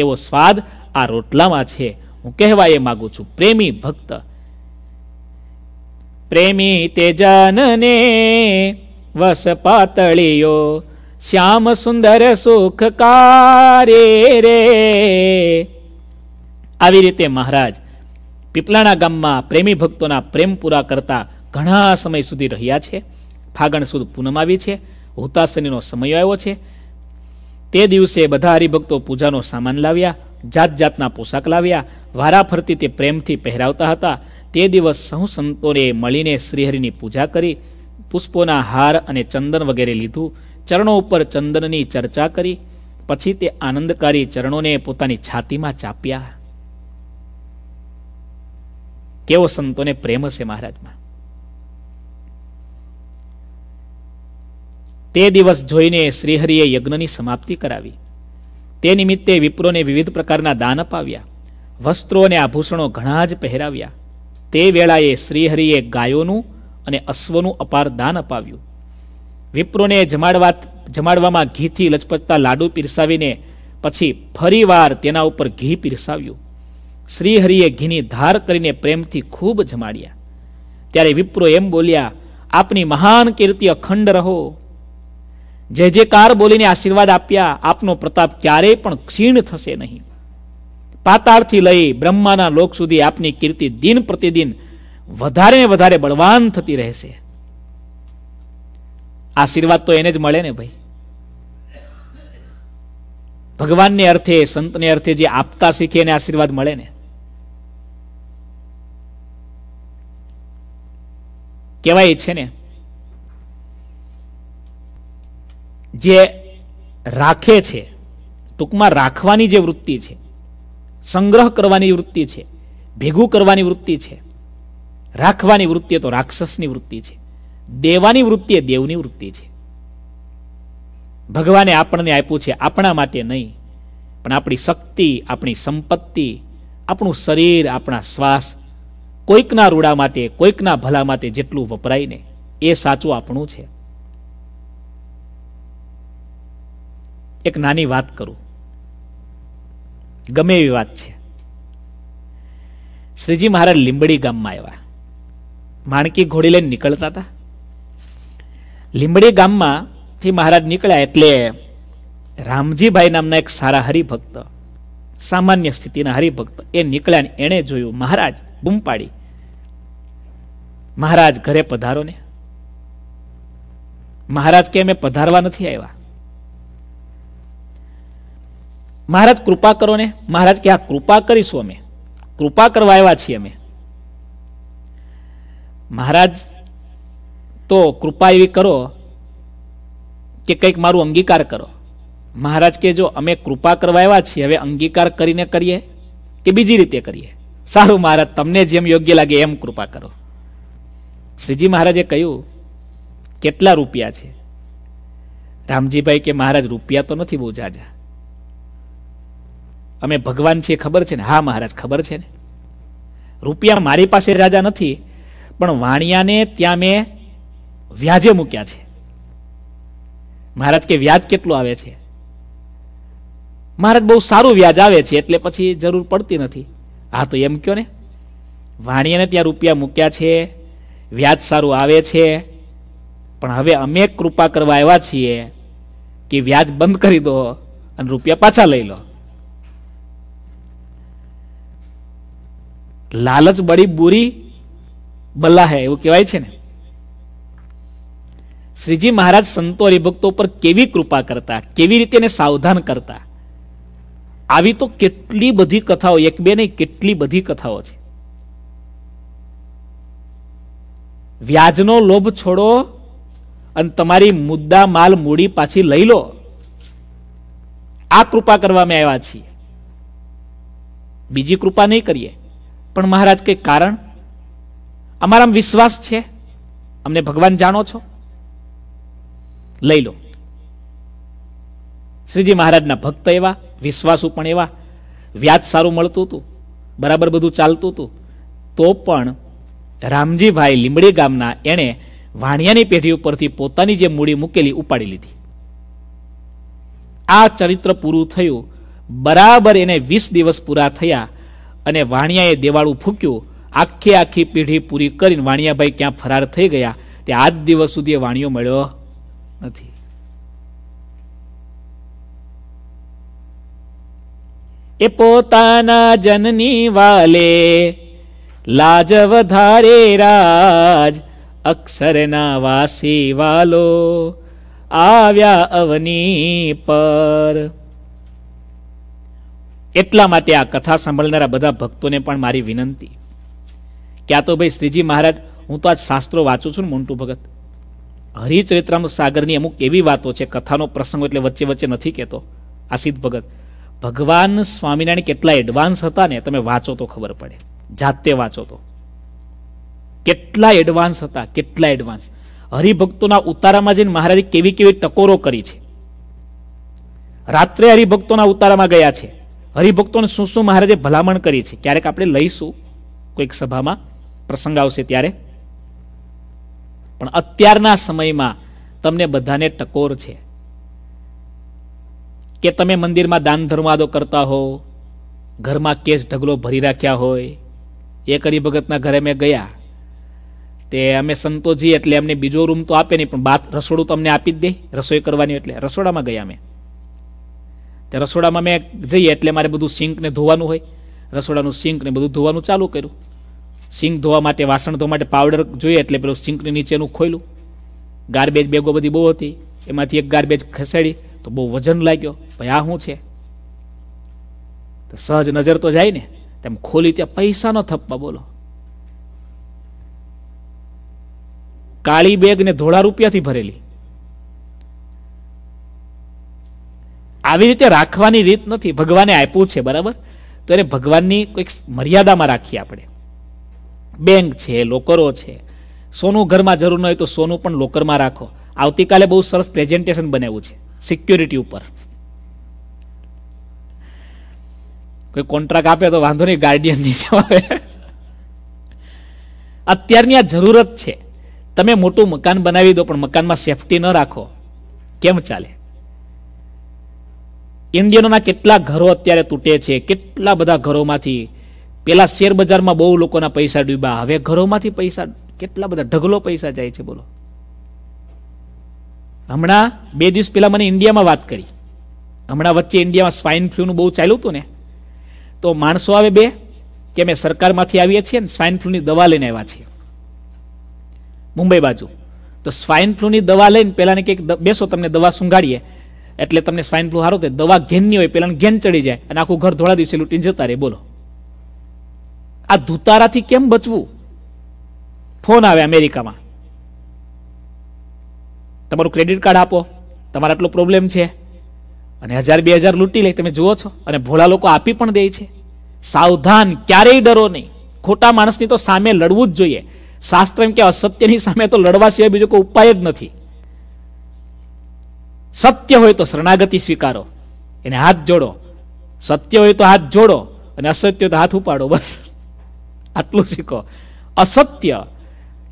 એવો સ્વાદ આ રોટલામાં છે હું કહેવા એ માગું છું પ્રેમી ભક્ત પ્રેમી તે જાનને વસ પાતળીઓ શ્યામ સુંદર સુખ કારે રે આવી રીતે મહારાજ પીપલાણા ગામમાં પ્રેમી ભક્તોના પ્રેમ પૂરા કરતા ઘણા સમય સુધી રહ્યા છે ફાગણ સુદ પૂનમ આવી છે હુતાસનીનો સમય આવ્યો છે તે દિવસે બધા હરિભક્તો પૂજાનો સામાન લાવ્યા જાત જાતના પોશાક લાવ્યા વારાફરતી તે પ્રેમથી પહેરાવતા હતા તે દિવસ સહુ સંતોને મળીને શ્રીહરિની પૂજા કરી પુષ્પોના હાર અને ચંદન વગેરે લીધું ચરણો ઉપર ચંદનની ચર્ચા કરી પછી તે આનંદકારી ચરણોને પોતાની છાતીમાં ચાપ્યા કેવો સંતોને પ્રેમ હશે મહારાજમાં તે દિવસ જોઈને શ્રીહરિએ યજ્ઞની સમાપ્તિ કરાવી તે નિમિત્તે વિપ્રોને વિવિધ પ્રકારના દાન અપાવ્યા વસ્ત્રો અને આભૂષણો ઘણા જ પહેરાવ્યા તે વેળાએ શ્રીહરિએ ગાયોનું અને અશ્વનું અપાર દાન અપાવ્યું વિપ્રોને જમાડવા જમાડવામાં ઘીથી લચપચતા લાડુ પીરસાવીને પછી ફરીવાર તેના ઉપર ઘી પીરસાવ્યું શ્રીહરિએ ઘીની ધાર કરીને પ્રેમથી ખૂબ જમાડ્યા ત્યારે વિપ્રો એમ બોલ્યા આપની મહાન કીર્તિ અખંડ રહો જે જે કાર બોલીને આશીર્વાદ આપ્યા આપનો પ્રતાપ ક્યારેય પણ ક્ષીણ થશે નહીં પાતાળથી લઈ બ્રહ્માના લોક સુધી આપની કીર્તિ દિન પ્રતિદિન વધારે ને વધારે બળવાન થતી રહેશે આશીર્વાદ તો એને જ મળે ને ભાઈ ભગવાનને અર્થે સંતને અર્થે જે આપતા શીખે એને આશીર્વાદ મળે ને કહેવાય છે ને જે રાખે છે ટૂંકમાં રાખવાની જે વૃત્તિ છે સંગ્રહ કરવાની વૃત્તિ છે ભેગું કરવાની વૃત્તિ છે રાખવાની વૃત્તિ તો રાક્ષસની વૃત્તિ છે દેવાની વૃત્તિ એ દેવની વૃત્તિ છે ભગવાને આપણને આપ્યું છે આપણા માટે નહીં પણ આપણી શક્તિ આપણી સંપત્તિ આપણું શરીર આપણા શ્વાસ કોઈકના રૂડા માટે કોઈકના ભલા માટે જેટલું વપરાય ને એ સાચું આપણું છે એક નાની વાત કરું ગમે એવી વાત છે શ્રીજી મહારાજ લીંબડી ગામમાં આવ્યા માણકી ઘોડી લઈને નીકળતા હતા લીંબડી ગામમાંથી મહારાજ નીકળ્યા એટલે રામજીભાઈ નામના એક સારા હરિભક્ત સામાન્ય સ્થિતિના હરિભક્ત એ નીકળ્યા ને એણે જોયું મહારાજ બૂમ પાડી મહારાજ ઘરે પધારો ને મહારાજ કે અમે પધારવા નથી આવ્યા મહારાજ કૃપા કરો ને મહારાજ કે આ કૃપા કરીશું અમે કૃપા કરવા આવ્યા છીએ અમે મહારાજ તો કૃપા એવી કરો કે કંઈક મારું અંગીકાર કરો મહારાજ કે જો અમે કૃપા કરવા આવ્યા છીએ હવે અંગીકાર કરીને કરીએ કે બીજી રીતે કરીએ સારું મહારાજ તમને જેમ યોગ્ય લાગે એમ કૃપા કરો શ્રીજી મહારાજે કહ્યું કેટલા રૂપિયા છે રામજીભાઈ કે મહારાજ રૂપિયા તો નથી બહુ જાજા અમે ભગવાન છીએ ખબર છે ને હા મહારાજ ખબર છે ને રૂપિયા મારી પાસે રાજા નથી પણ વાણિયાને ત્યાં મેં વ્યાજે મૂક્યા છે મહારાજ કે વ્યાજ કેટલું આવે છે મહારાજ બહુ સારું વ્યાજ આવે છે એટલે પછી જરૂર પડતી નથી હા તો એમ કયો ને વાણિયાને ત્યાં રૂપિયા મૂક્યા છે વ્યાજ સારું આવે છે પણ હવે અમે કૃપા કરવા આવ્યા છીએ કે વ્યાજ બંધ કરી દો અને રૂપિયા પાછા લઈ લો લાલચ બડી બુરી બલ્લા હે એવું કહેવાય છે ને શ્રીજી મહારાજ સંતો હરિભક્તો પર કેવી કૃપા કરતા કેવી રીતે એને સાવધાન કરતા આવી તો કેટલી બધી કથાઓ એક બે નહીં કેટલી બધી કથાઓ છે વ્યાજનો લોભ છોડો અને તમારી મુદ્દા માલ મૂડી પાછી લઈ લો આ કૃપા કરવા અમે આવ્યા છીએ બીજી કૃપા નહીં કરીએ પણ મહારાજ કે કારણ અમારામાં વિશ્વાસ છે અમને ભગવાન જાણો છો લઈ લો શ્રીજી મહારાજના ભક્ત એવા વિશ્વાસુ પણ એવા વ્યાજ સારું મળતું હતું બરાબર બધું ચાલતું હતું તો પણ રામજીભાઈ લીમડી ગામના એણે વાણિયાની પેઢી ઉપરથી પોતાની જે મૂડી મૂકેલી ઉપાડી લીધી આ ચરિત્ર પૂરું થયું બરાબર એને વીસ દિવસ પૂરા થયા અને વાણિયાએ દેવાળું ફૂક્યું આખી આખી પેઢી પૂરી કરીને વાણિયાભાઈ ક્યાં ફરાર થઈ ગયા તે આજ દિવસ સુધી એ વાણિયો મળ્યો નથી એ પોતાના જનની વાલે લાજ વધારે રાજ અક્ષરના વાસી વાલો આવ્યા અવની પર એટલા માટે આ કથા સાંભળનારા બધા ભક્તોને પણ મારી વિનંતી કે આ તો ભાઈ શ્રીજી મહારાજ હું તો આજ શાસ્ત્રો વાંચું છું ને મોન્ટુ ભગત હરિચરિત્રામ સાગરની અમુક એવી વાતો છે કથાનો પ્રસંગ એટલે વચ્ચે વચ્ચે નથી કહેતો આ ભગત ભગવાન સ્વામિનારાયણ કેટલા એડવાન્સ હતા ને તમે વાંચો તો ખબર પડે જાતે વાંચો તો કેટલા એડવાન્સ હતા કેટલા એડવાન્સ હરિભક્તોના ઉતારામાં જઈને મહારાજે કેવી કેવી ટકોરો કરી છે રાત્રે હરિભક્તોના ઉતારામાં ગયા છે હરિભક્તોને શું શું મહારાજે ભલામણ કરી છે ક્યારેક આપણે લઈશું કોઈક સભામાં પ્રસંગ આવશે ત્યારે પણ અત્યારના સમયમાં તમને બધાને ટકોર છે કે તમે મંદિરમાં દાન ધર્માદો કરતા હો ઘરમાં કેસ ઢગલો ભરી રાખ્યા હોય એક હરિભગતના ઘરે મેં ગયા તે અમે સંતોજી એટલે અમને બીજો રૂમ તો આપે નહીં પણ બાત રસોડું તમને આપી જ દે રસોઈ કરવાની એટલે રસોડામાં ગયા મેં તે રસોડામાં મેં જઈએ એટલે મારે બધું સિંકને ધોવાનું હોય રસોડાનું સિંકને બધું ધોવાનું ચાલુ કર્યું સિંક ધોવા માટે વાસણ ધોવા માટે પાવડર જોઈએ એટલે પેલું સિંકની નીચેનું ખોલ્યું ગાર્બેજ બેગો બધી બહુ હતી એમાંથી એક ગાર્બેજ ખસેડી તો બહુ વજન લાગ્યો ભાઈ આ શું છે તો સહજ નજર તો જાય ને તેમ ખોલી ત્યાં પૈસાનો થપ્પા બોલો કાળી બેગ ને ધોળા રૂપિયાથી ભરેલી આવી રીતે રાખવાની રીત નથી ભગવાને આપ્યું છે બરાબર તો એને ભગવાનની કોઈક મર્યાદામાં રાખીએ આપણે બેંક છે લોકરો છે સોનું ઘરમાં જરૂર ન હોય તો સોનું પણ લોકરમાં રાખો આવતીકાલે બહુ સરસ પ્રેઝન્ટેશન બનાવ્યું છે સિક્યુરિટી ઉપર કોઈ કોન્ટ્રાક્ટ આપે તો વાંધો નહીં ગાર્ડિયનની આવે અત્યારની આ જરૂરત છે તમે મોટું મકાન બનાવી દો પણ મકાનમાં સેફટી ન રાખો કેમ ચાલે ઇન્ડિયનોના કેટલા ઘરો અત્યારે તૂટે છે કેટલા બધા ઘરોમાંથી પેલા શેર બજારમાં બહુ લોકોના પૈસા ડૂબ્યા હવે ઘરોમાંથી પૈસા કેટલા બધા ઢગલો પૈસા જાય છે બોલો હમણાં બે દિવસ પહેલાં મને ઇન્ડિયામાં વાત કરી હમણાં વચ્ચે ઇન્ડિયામાં સ્વાઇન ફ્લૂનું બહુ ચાલ્યું હતું ને તો માણસો આવે બે કે અમે સરકારમાંથી આવીએ છીએ ને સ્વાઇન ફ્લૂની દવા લઈને આવ્યા છીએ મુંબઈ બાજુ તો સ્વાઇન ફ્લૂની દવા લઈને પહેલાંને કંઈક બેસો તમને દવા સુંઘાડીએ એટલે તમને સ્વાઇન ફ્લુ હારો તે દવા ઘેનની હોય પેલા ઘેન ચડી જાય અને આખું ઘર ધોળા દિવસે લૂંટીને જતા રહે બોલો આ ધુતારાથી કેમ બચવું ફોન આવે અમેરિકામાં તમારું ક્રેડિટ કાર્ડ આપો તમારે આટલો પ્રોબ્લેમ છે અને હજાર બે હજાર લૂંટી લે તમે જુઓ છો અને ભોળા લોકો આપી પણ દે છે સાવધાન ક્યારેય ડરો નહીં ખોટા માણસની તો સામે લડવું જ જોઈએ શાસ્ત્ર એમ કે અસત્યની સામે તો લડવા સિવાય બીજો કોઈ ઉપાય જ નથી સત્ય હોય તો શરણાગતિ સ્વીકારો એને હાથ જોડો સત્ય હોય તો હાથ જોડો અને અસત્ય તો હાથ ઉપાડો બસ આટલું શીખો અસત્ય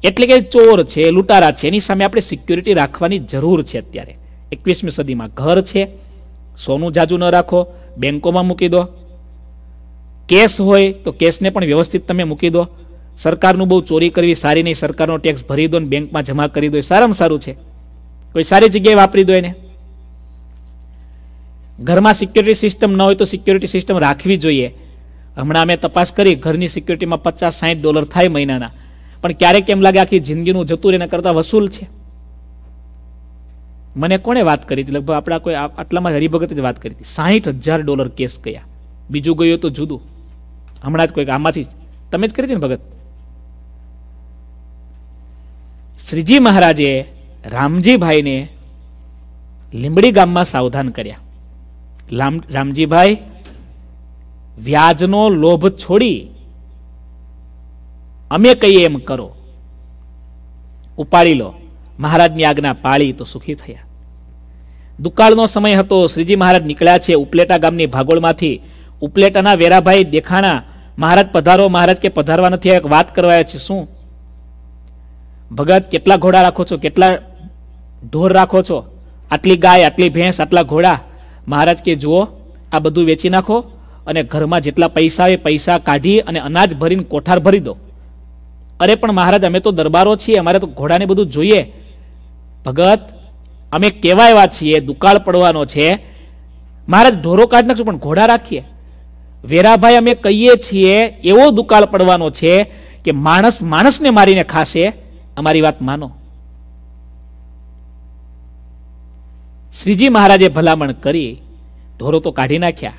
એટલે કે ચોર છે લૂંટારા છે એની સામે આપણે સિક્યુરિટી રાખવાની જરૂર છે અત્યારે એકવીસમી સદીમાં ઘર છે સોનું જાજુ ન રાખો બેંકોમાં મૂકી દો કેસ હોય તો કેસને પણ વ્યવસ્થિત તમે મૂકી દો સરકારનું બહુ ચોરી કરવી સારી નહીં સરકારનો ટેક્સ ભરી દો ને બેંકમાં જમા કરી દો એ સારામાં સારું છે કોઈ સારી જગ્યાએ વાપરી દો એને ઘરમાં સિક્યુરિટી સિસ્ટમ ન હોય તો સિક્યુરિટી સિસ્ટમ રાખવી જોઈએ હમણાં અમે તપાસ કરી ઘરની સિક્યુરિટીમાં પચાસ સાહીઠ ડોલર થાય મહિનાના પણ ક્યારેક કેમ લાગે આખી જિંદગીનું જતું રહેના કરતાં વસૂલ છે મને કોણે વાત કરી હતી લગભગ આપણા કોઈ આટલામાં હરિભગત જ વાત કરી હતી સાહીઠ હજાર ડોલર કેસ ગયા બીજું ગયું તો જુદું હમણાં જ કોઈક આમાંથી તમે જ કરી હતી ને ભગત શ્રીજી મહારાજે રામજીભાઈને લીંબડી ગામમાં સાવધાન કર્યા રામજીભાઈ વ્યાજનો લોભ છોડી અમે કહીએ એમ કરો ઉપાડી લો મહારાજની આજ્ઞા પાળી તો સુખી થયા દુકાળનો સમય હતો શ્રીજી મહારાજ નીકળ્યા છે ઉપલેટા ગામની ભાગોળમાંથી ઉપલેટાના વેરાભાઈ દેખાણા મહારાજ પધારો મહારાજ કે પધારવા નથી એક વાત કરવા છે શું ભગત કેટલા ઘોડા રાખો છો કેટલા ઢોર રાખો છો આટલી ગાય આટલી ભેંસ આટલા ઘોડા મહારાજ કે જુઓ આ બધું વેચી નાખો અને ઘરમાં જેટલા પૈસા આવે પૈસા કાઢી અને અનાજ ભરીને કોઠાર ભરી દો અરે પણ મહારાજ અમે તો દરબારો છીએ અમારે તો ઘોડાને બધું જોઈએ ભગત અમે કેવા એવા છીએ દુકાળ પડવાનો છે મહારાજ ઢોરો કાઢ નાખશું પણ ઘોડા રાખીએ વેરાભાઈ અમે કહીએ છીએ એવો દુકાળ પડવાનો છે કે માણસ માણસને મારીને ખાશે અમારી વાત માનો શ્રીજી મહારાજે ભલામણ કરી ઢોરો તો કાઢી નાખ્યા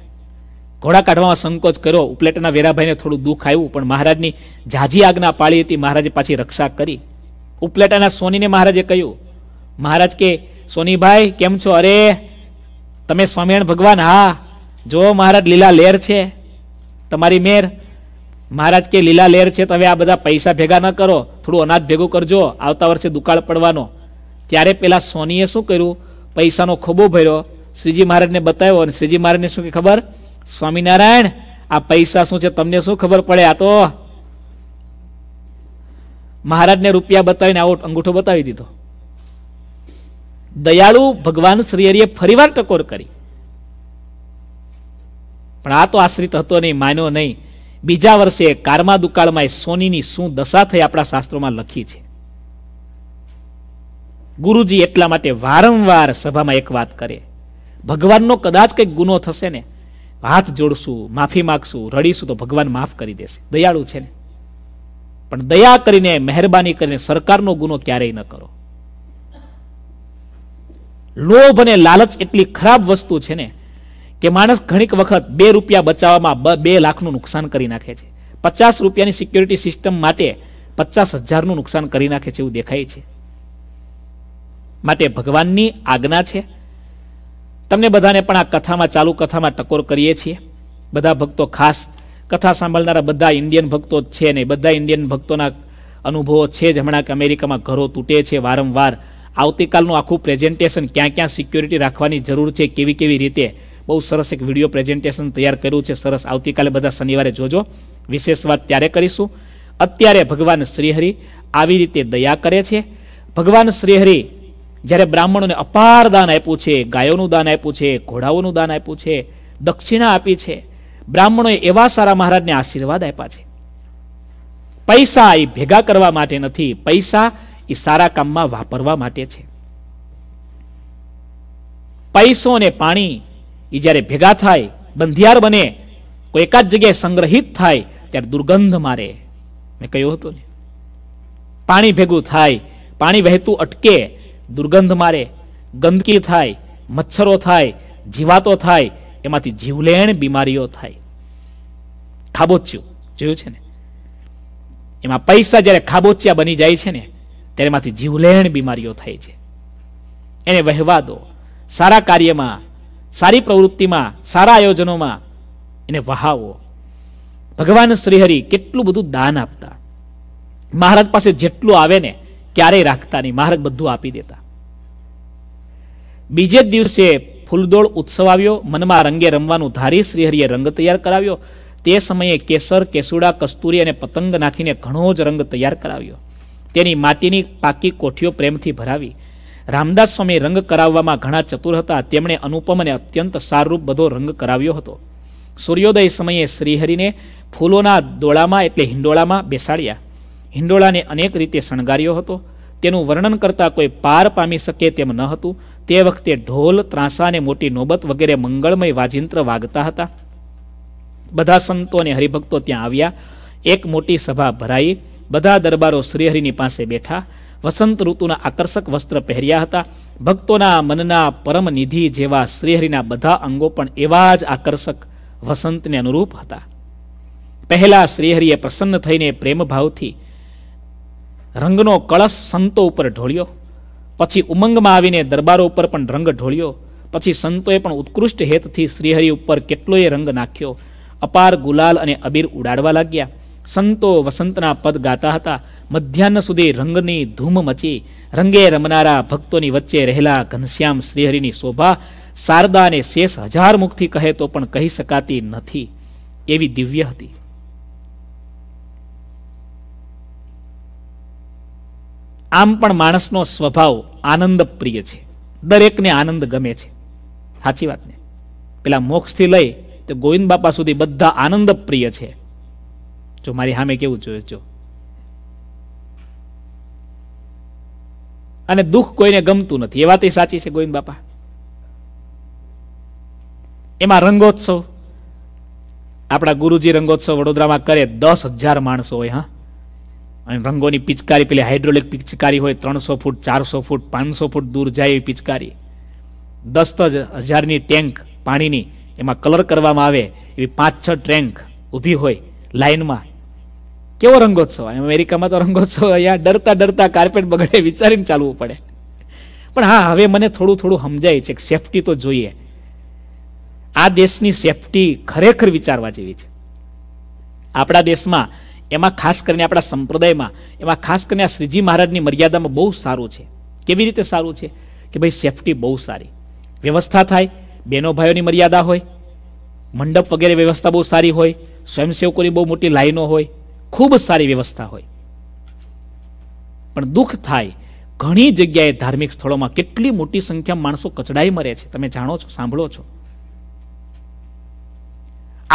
ઘોડા કાઢવામાં સંકોચ કર્યો ઉપલેટના વેરાભાઈને થોડું દુઃખ આવ્યું પણ મહારાજની ઝાઝી આજ્ઞા પાળી હતી મહારાજે પાછી રક્ષા કરી ઉપલેટાના સોનીને મહારાજે કહ્યું મહારાજ કે સોનીભાઈ કેમ છો અરે તમે સ્વામિનારાયણ ભગવાન હા જો મહારાજ લીલા લેર છે તમારી મેર મહારાજ કે લીલા લેર છે તમે આ બધા પૈસા ભેગા ન કરો થોડું અનાજ ભેગું કરજો આવતા વર્ષે દુકાળ પડવાનો ત્યારે પેલા સોનીએ શું કર્યું પૈસાનો ખોબો ભર્યો શ્રીજી મહારાજને બતાવ્યો અને શ્રીજી મહારાજને શું કે ખબર સ્વામિનારાયણ આ પૈસા શું છે તમને શું ખબર પડે આ તો મહારાજને રૂપિયા બતાવીને આવો અંગૂઠો બતાવી દીધો દયાળુ ભગવાન શ્રી હરિએ ફરીવાર ટકોર કરી પણ આ તો આશ્રિત હતો નહીં માન્યો નહીં બીજા વર્ષે કારમા દુકાળમાં સોનીની શું દશા થઈ આપણા શાસ્ત્રોમાં લખી છે ગુરુજી એટલા માટે વારંવાર સભામાં એક વાત કરે ભગવાનનો કદાચ કંઈક ગુનો થશે ને હાથ જોડશું માફી માગશું રડીશું તો ભગવાન માફ કરી દેશે દયાળુ છે ને પણ દયા કરીને મહેરબાની કરીને સરકારનો ગુનો ક્યારેય ન કરો લોભ અને લાલચ એટલી ખરાબ વસ્તુ છે ને કે માણસ ઘણીક વખત બે રૂપિયા બચાવવામાં બે લાખનું નુકસાન કરી નાખે છે પચાસ રૂપિયાની સિક્યુરિટી સિસ્ટમ માટે પચાસ હજારનું નુકસાન કરી નાખે છે એવું દેખાય છે માટે ભગવાનની આજ્ઞા છે તમને બધાને પણ આ કથામાં ચાલુ કથામાં ટકોર કરીએ છીએ બધા ભક્તો ખાસ કથા સાંભળનારા બધા ઇન્ડિયન ભક્તો છે ને બધા ઇન્ડિયન ભક્તોના અનુભવો છે જ હમણાં કે અમેરિકામાં ઘરો તૂટે છે વારંવાર આવતીકાલનું આખું પ્રેઝન્ટેશન ક્યાં ક્યાં સિક્યોરિટી રાખવાની જરૂર છે કેવી કેવી રીતે બહુ સરસ એક વિડીયો પ્રેઝન્ટેશન તૈયાર કર્યું છે સરસ આવતીકાલે બધા શનિવારે જોજો વિશેષ વાત ત્યારે કરીશું અત્યારે ભગવાન શ્રીહરિ આવી રીતે દયા કરે છે ભગવાન શ્રીહરિ જ્યારે બ્રાહ્મણોને અપાર દાન આપ્યું છે ગાયોનું દાન આપ્યું છે ઘોડાઓનું દાન આપ્યું છે દક્ષિણા આપી છે બ્રાહ્મણોએ એવા સારા મહારાજને આશીર્વાદ આપ્યા છે પૈસા એ ભેગા કરવા માટે નથી પૈસા એ સારા કામમાં વાપરવા માટે છે પૈસો અને પાણી એ જ્યારે ભેગા થાય બંધિયાર બને કોઈ એકાદ જગ્યાએ સંગ્રહિત થાય ત્યારે દુર્ગંધ મારે મેં કહ્યું હતું ને પાણી ભેગું થાય પાણી વહેતું અટકે દુર્ગંધ મારે ગંદકી થાય મચ્છરો થાય જીવાતો થાય એમાંથી જીવલેણ બીમારીઓ થાય ખાબોચ્યું જોયું છે ને એમાં પૈસા જ્યારે ખાબોચ્યા બની જાય છે ને ત્યારે એમાંથી જીવલેણ બીમારીઓ થાય છે એને વહેવા દો સારા કાર્યમાં સારી પ્રવૃત્તિમાં સારા આયોજનોમાં એને વહાવો ભગવાન શ્રીહરિ કેટલું બધું દાન આપતા મહારાજ પાસે જેટલું આવે ને ક્યારેય રાખતા નહીં મહારાજ બધું આપી દેતા બીજે જ દિવસે ફૂલદોળ ઉત્સવ આવ્યો મનમાં રંગે રમવાનું ધારી શ્રીહરિએ રંગ તૈયાર કરાવ્યો તે સમયે કેસર કેસુડા કસ્તુરી અને પતંગ નાખીને ઘણો જ રંગ તૈયાર કરાવ્યો તેની માટીની પાકી કોઠીઓ પ્રેમથી ભરાવી રામદાસ સ્વામી રંગ કરાવવામાં ઘણા ચતુર હતા તેમણે અનુપમ અને અત્યંત સારરૂપ બધો રંગ કરાવ્યો હતો સૂર્યોદય સમયે શ્રીહરિને ફૂલોના દોળામાં એટલે હિંડોળામાં બેસાડ્યા હિંડોળાને અનેક રીતે શણગાર્યો હતો તેનું વર્ણન કરતાં કોઈ પાર પામી શકે તેમ ન હતું તે વખતે ઢોલ ત્રાંસા અને મોટી નોબત વગેરે મંગળમય વાજિંત્ર વાગતા હતા બધા સંતો અને હરિભક્તો ત્યાં આવ્યા એક મોટી સભા ભરાઈ બધા દરબારો શ્રીહરિની પાસે બેઠા વસંત ઋતુના આકર્ષક વસ્ત્ર પહેર્યા હતા ભક્તોના મનના પરમ નિધિ જેવા શ્રીહરિના બધા અંગો પણ એવા જ આકર્ષક વસંતને અનુરૂપ હતા પહેલાં શ્રીહરિએ પ્રસન્ન થઈને પ્રેમભાવથી રંગનો કળશ સંતો ઉપર ઢોળ્યો પછી ઉમંગમાં આવીને દરબારો ઉપર પણ રંગ ઢોળ્યો પછી સંતોએ પણ ઉત્કૃષ્ટ હેતથી શ્રીહરિ ઉપર કેટલોય રંગ નાખ્યો અપાર ગુલાલ અને અબીર ઉડાડવા લાગ્યા સંતો વસંતના પદ ગાતા હતા મધ્યાહ્ન સુધી રંગની ધૂમ મચી રંગે રમનારા ભક્તોની વચ્ચે રહેલા ઘનશ્યામ શ્રીહરિની શોભા શારદા અને શેષ હજાર મુખથી કહે તો પણ કહી શકાતી નથી એવી દિવ્ય હતી આમ પણ માણસનો સ્વભાવ આનંદ પ્રિય છે દરેકને આનંદ ગમે છે સાચી વાત ને પેલા મોક્ષથી લઈ તો ગોવિંદ બાપા સુધી બધા આનંદ પ્રિય છે જો મારી સામે કેવું જોયે જો અને દુઃખ કોઈને ગમતું નથી એ વાત સાચી છે ગોવિંદ બાપા એમાં રંગોત્સવ આપણા ગુરુજી રંગોત્સવ વડોદરામાં કરે દસ હજાર માણસો હોય હા અને રંગોની પિચકારી પેલી હાઇડ્રોલિક પિચકારી હોય ત્રણસો ફૂટ ચારસો ફૂટ પાંચસો ફૂટ દૂર જાય એવી પિચકારી દસ હજારની ટેન્ક પાણીની એમાં કલર કરવામાં આવે એવી પાંચ છ ટેન્ક ઊભી હોય લાઇનમાં કેવો રંગોત્સવ અમેરિકામાં તો રંગોત્સવ અહીંયા ડરતા ડરતા કાર્પેટ બગડે વિચારીને ચાલવું પડે પણ હા હવે મને થોડું થોડું સમજાય છે કે સેફટી તો જોઈએ આ દેશની સેફટી ખરેખર વિચારવા જેવી છે આપણા દેશમાં એમાં ખાસ કરીને આપણા સંપ્રદાયમાં એમાં ખાસ કરીને આ શ્રીજી મહારાજની મર્યાદામાં બહુ સારું છે કેવી રીતે સારું છે કે ભાઈ સેફટી બહુ સારી વ્યવસ્થા થાય બહેનો ભાઈઓની મર્યાદા હોય મંડપ વગેરે વ્યવસ્થા બહુ સારી હોય સ્વયંસેવકોની બહુ મોટી લાઈનો હોય ખૂબ સારી વ્યવસ્થા હોય પણ દુઃખ થાય ઘણી જગ્યાએ ધાર્મિક સ્થળોમાં કેટલી મોટી સંખ્યામાં માણસો કચડાઈ મરે છે તમે જાણો છો સાંભળો છો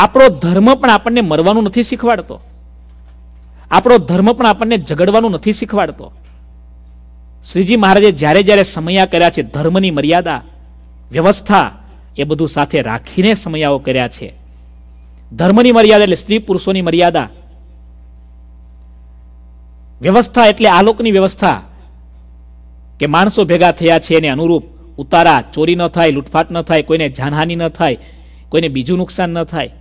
આપણો ધર્મ પણ આપણને મરવાનું નથી શીખવાડતો આપણો ધર્મ પણ આપણને ઝઘડવાનું નથી શીખવાડતો શ્રીજી મહારાજે જ્યારે જ્યારે સમયા કર્યા છે ધર્મની મર્યાદા વ્યવસ્થા એ બધું સાથે રાખીને સમયાઓ કર્યા છે ધર્મની મર્યાદા એટલે સ્ત્રી પુરુષોની મર્યાદા વ્યવસ્થા એટલે આલોકની વ્યવસ્થા કે માણસો ભેગા થયા છે એને અનુરૂપ ઉતારા ચોરી ન થાય લૂંટફાટ ન થાય કોઈને જાનહાનિ ન થાય કોઈને બીજું નુકસાન ન થાય